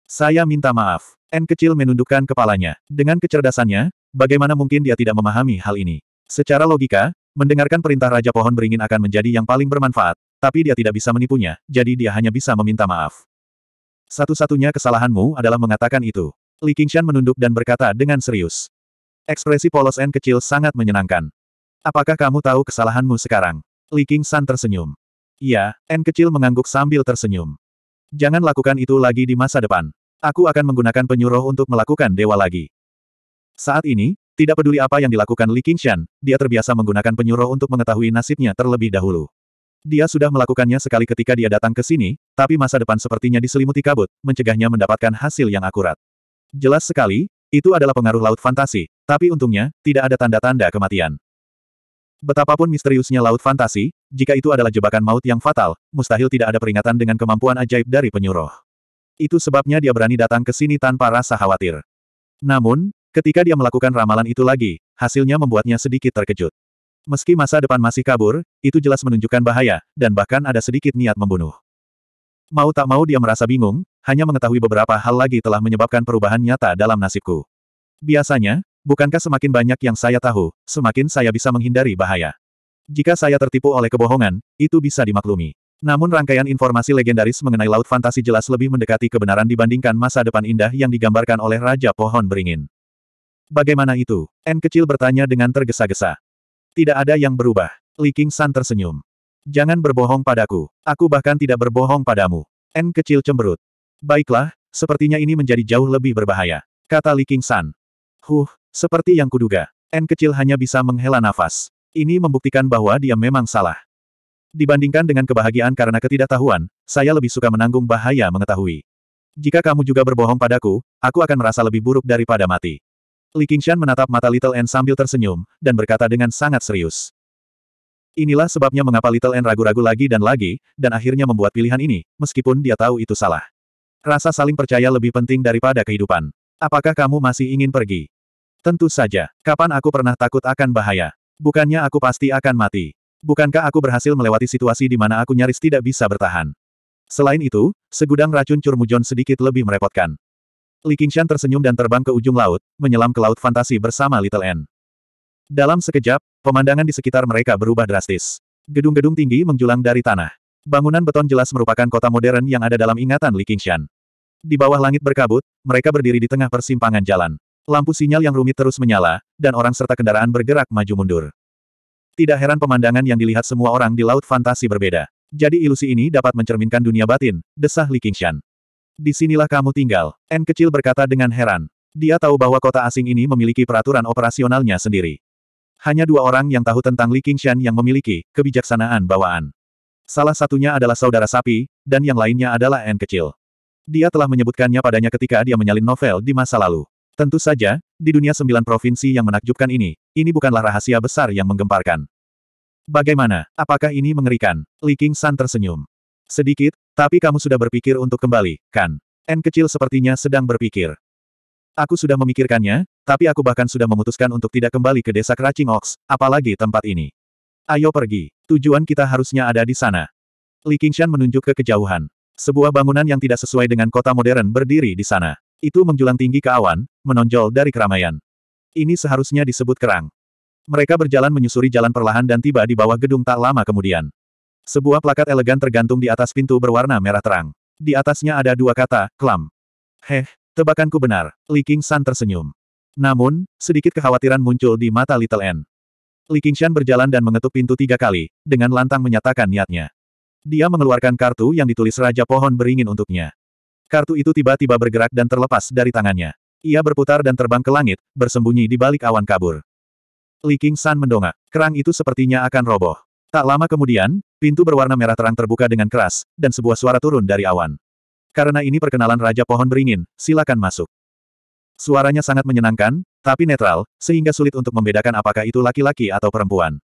Saya minta maaf. N kecil menundukkan kepalanya. Dengan kecerdasannya, bagaimana mungkin dia tidak memahami hal ini? Secara logika, mendengarkan perintah Raja Pohon Beringin akan menjadi yang paling bermanfaat, tapi dia tidak bisa menipunya, jadi dia hanya bisa meminta maaf. Satu-satunya kesalahanmu adalah mengatakan itu. Li Qingshan menunduk dan berkata dengan serius. Ekspresi polos N kecil sangat menyenangkan. Apakah kamu tahu kesalahanmu sekarang? Li Qingshan tersenyum. Iya, N kecil mengangguk sambil tersenyum. Jangan lakukan itu lagi di masa depan. Aku akan menggunakan penyuruh untuk melakukan dewa lagi. Saat ini, tidak peduli apa yang dilakukan Li Qingshan, dia terbiasa menggunakan penyuruh untuk mengetahui nasibnya terlebih dahulu. Dia sudah melakukannya sekali ketika dia datang ke sini, tapi masa depan sepertinya diselimuti kabut, mencegahnya mendapatkan hasil yang akurat. Jelas sekali, itu adalah pengaruh laut fantasi, tapi untungnya, tidak ada tanda-tanda kematian. Betapapun misteriusnya laut fantasi, jika itu adalah jebakan maut yang fatal, mustahil tidak ada peringatan dengan kemampuan ajaib dari penyuruh. Itu sebabnya dia berani datang ke sini tanpa rasa khawatir. Namun, ketika dia melakukan ramalan itu lagi, hasilnya membuatnya sedikit terkejut. Meski masa depan masih kabur, itu jelas menunjukkan bahaya, dan bahkan ada sedikit niat membunuh. Mau tak mau dia merasa bingung, hanya mengetahui beberapa hal lagi telah menyebabkan perubahan nyata dalam nasibku. Biasanya, Bukankah semakin banyak yang saya tahu, semakin saya bisa menghindari bahaya? Jika saya tertipu oleh kebohongan, itu bisa dimaklumi. Namun rangkaian informasi legendaris mengenai Laut Fantasi jelas lebih mendekati kebenaran dibandingkan masa depan indah yang digambarkan oleh Raja Pohon Beringin. Bagaimana itu? N kecil bertanya dengan tergesa-gesa. Tidak ada yang berubah. Li King San tersenyum. Jangan berbohong padaku. Aku bahkan tidak berbohong padamu. N kecil cemberut. Baiklah, sepertinya ini menjadi jauh lebih berbahaya. Kata Li King San. Huh, seperti yang kuduga, N kecil hanya bisa menghela nafas. Ini membuktikan bahwa dia memang salah. Dibandingkan dengan kebahagiaan karena ketidaktahuan, saya lebih suka menanggung bahaya mengetahui. Jika kamu juga berbohong padaku, aku akan merasa lebih buruk daripada mati. Li Qingshan menatap mata Little N sambil tersenyum, dan berkata dengan sangat serius. Inilah sebabnya mengapa Little N ragu-ragu lagi dan lagi, dan akhirnya membuat pilihan ini, meskipun dia tahu itu salah. Rasa saling percaya lebih penting daripada kehidupan. Apakah kamu masih ingin pergi? Tentu saja. Kapan aku pernah takut akan bahaya? Bukannya aku pasti akan mati. Bukankah aku berhasil melewati situasi di mana aku nyaris tidak bisa bertahan? Selain itu, segudang racun curmujon sedikit lebih merepotkan. Li Qingshan tersenyum dan terbang ke ujung laut, menyelam ke laut fantasi bersama Little N. Dalam sekejap, pemandangan di sekitar mereka berubah drastis. Gedung-gedung tinggi menjulang dari tanah. Bangunan beton jelas merupakan kota modern yang ada dalam ingatan Li Qingshan. Di bawah langit berkabut, mereka berdiri di tengah persimpangan jalan. Lampu sinyal yang rumit terus menyala, dan orang serta kendaraan bergerak maju mundur. Tidak heran pemandangan yang dilihat semua orang di Laut Fantasi berbeda. Jadi ilusi ini dapat mencerminkan dunia batin, desah Li Qingshan. Di sinilah kamu tinggal, N kecil berkata dengan heran. Dia tahu bahwa kota asing ini memiliki peraturan operasionalnya sendiri. Hanya dua orang yang tahu tentang Li Qingshan yang memiliki kebijaksanaan bawaan. Salah satunya adalah saudara sapi, dan yang lainnya adalah N kecil. Dia telah menyebutkannya padanya ketika dia menyalin novel di masa lalu. Tentu saja, di dunia sembilan provinsi yang menakjubkan ini, ini bukanlah rahasia besar yang menggemparkan. Bagaimana, apakah ini mengerikan? Li King San tersenyum. Sedikit, tapi kamu sudah berpikir untuk kembali, kan? N kecil sepertinya sedang berpikir. Aku sudah memikirkannya, tapi aku bahkan sudah memutuskan untuk tidak kembali ke desa Keracing Ox, apalagi tempat ini. Ayo pergi, tujuan kita harusnya ada di sana. Li Qingshan menunjuk ke kejauhan. Sebuah bangunan yang tidak sesuai dengan kota modern berdiri di sana. Itu menjulang tinggi ke awan, menonjol dari keramaian. Ini seharusnya disebut kerang. Mereka berjalan menyusuri jalan perlahan dan tiba di bawah gedung tak lama kemudian. Sebuah plakat elegan tergantung di atas pintu berwarna merah terang. Di atasnya ada dua kata, klam. Heh, tebakanku benar. Li King San tersenyum. Namun, sedikit kekhawatiran muncul di mata Little N. Li Shan berjalan dan mengetuk pintu tiga kali, dengan lantang menyatakan niatnya. Dia mengeluarkan kartu yang ditulis Raja Pohon Beringin untuknya. Kartu itu tiba-tiba bergerak dan terlepas dari tangannya. Ia berputar dan terbang ke langit, bersembunyi di balik awan kabur. Li King San mendongak. Kerang itu sepertinya akan roboh. Tak lama kemudian, pintu berwarna merah terang terbuka dengan keras, dan sebuah suara turun dari awan. Karena ini perkenalan Raja Pohon Beringin, silakan masuk. Suaranya sangat menyenangkan, tapi netral, sehingga sulit untuk membedakan apakah itu laki-laki atau perempuan.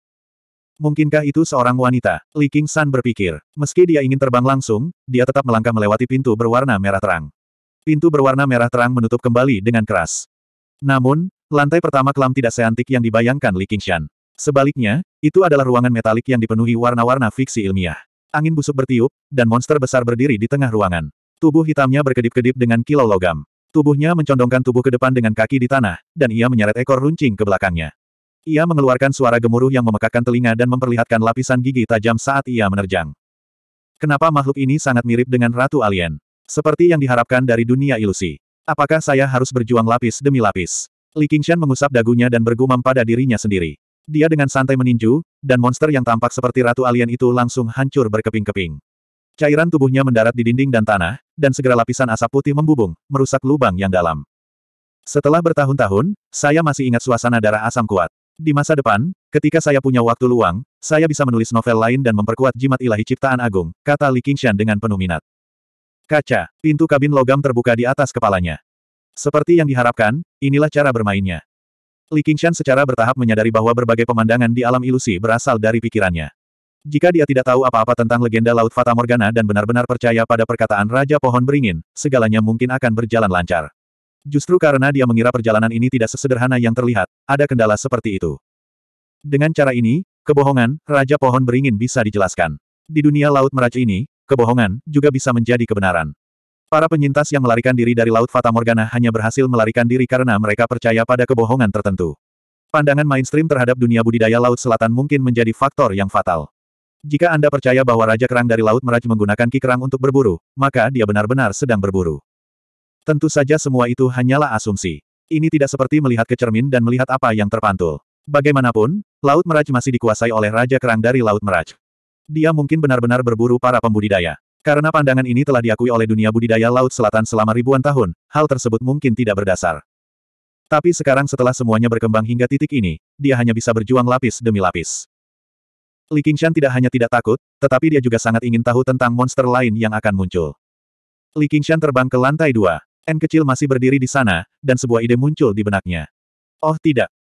Mungkinkah itu seorang wanita? Li King San berpikir. Meski dia ingin terbang langsung, dia tetap melangkah melewati pintu berwarna merah terang. Pintu berwarna merah terang menutup kembali dengan keras. Namun, lantai pertama kelam tidak seantik yang dibayangkan Li Shan. Sebaliknya, itu adalah ruangan metalik yang dipenuhi warna-warna fiksi ilmiah. Angin busuk bertiup, dan monster besar berdiri di tengah ruangan. Tubuh hitamnya berkedip-kedip dengan kilau logam. Tubuhnya mencondongkan tubuh ke depan dengan kaki di tanah, dan ia menyeret ekor runcing ke belakangnya. Ia mengeluarkan suara gemuruh yang memekakkan telinga dan memperlihatkan lapisan gigi tajam saat ia menerjang. Kenapa makhluk ini sangat mirip dengan Ratu Alien? Seperti yang diharapkan dari dunia ilusi. Apakah saya harus berjuang lapis demi lapis? Li Qingshan mengusap dagunya dan bergumam pada dirinya sendiri. Dia dengan santai meninju, dan monster yang tampak seperti Ratu Alien itu langsung hancur berkeping-keping. Cairan tubuhnya mendarat di dinding dan tanah, dan segera lapisan asap putih membubung, merusak lubang yang dalam. Setelah bertahun-tahun, saya masih ingat suasana darah asam kuat. Di masa depan, ketika saya punya waktu luang, saya bisa menulis novel lain dan memperkuat jimat ilahi ciptaan agung, kata Li Qingshan dengan penuh minat. Kaca, pintu kabin logam terbuka di atas kepalanya. Seperti yang diharapkan, inilah cara bermainnya. Li Qingshan secara bertahap menyadari bahwa berbagai pemandangan di alam ilusi berasal dari pikirannya. Jika dia tidak tahu apa-apa tentang legenda Laut Fata Morgana dan benar-benar percaya pada perkataan Raja Pohon Beringin, segalanya mungkin akan berjalan lancar. Justru karena dia mengira perjalanan ini tidak sesederhana yang terlihat, ada kendala seperti itu. Dengan cara ini, kebohongan, Raja Pohon Beringin bisa dijelaskan. Di dunia Laut Meracu ini, kebohongan juga bisa menjadi kebenaran. Para penyintas yang melarikan diri dari Laut Fata Morgana hanya berhasil melarikan diri karena mereka percaya pada kebohongan tertentu. Pandangan mainstream terhadap dunia budidaya Laut Selatan mungkin menjadi faktor yang fatal. Jika Anda percaya bahwa Raja Kerang dari Laut Meraj menggunakan Ki untuk berburu, maka dia benar-benar sedang berburu. Tentu saja semua itu hanyalah asumsi. Ini tidak seperti melihat ke cermin dan melihat apa yang terpantul. Bagaimanapun, Laut Meraj masih dikuasai oleh Raja Kerang dari Laut Meraj. Dia mungkin benar-benar berburu para pembudidaya. Karena pandangan ini telah diakui oleh dunia budidaya Laut Selatan selama ribuan tahun, hal tersebut mungkin tidak berdasar. Tapi sekarang setelah semuanya berkembang hingga titik ini, dia hanya bisa berjuang lapis demi lapis. Li Qingshan tidak hanya tidak takut, tetapi dia juga sangat ingin tahu tentang monster lain yang akan muncul. Li Qingshan terbang ke lantai dua. N kecil masih berdiri di sana, dan sebuah ide muncul di benaknya. Oh tidak.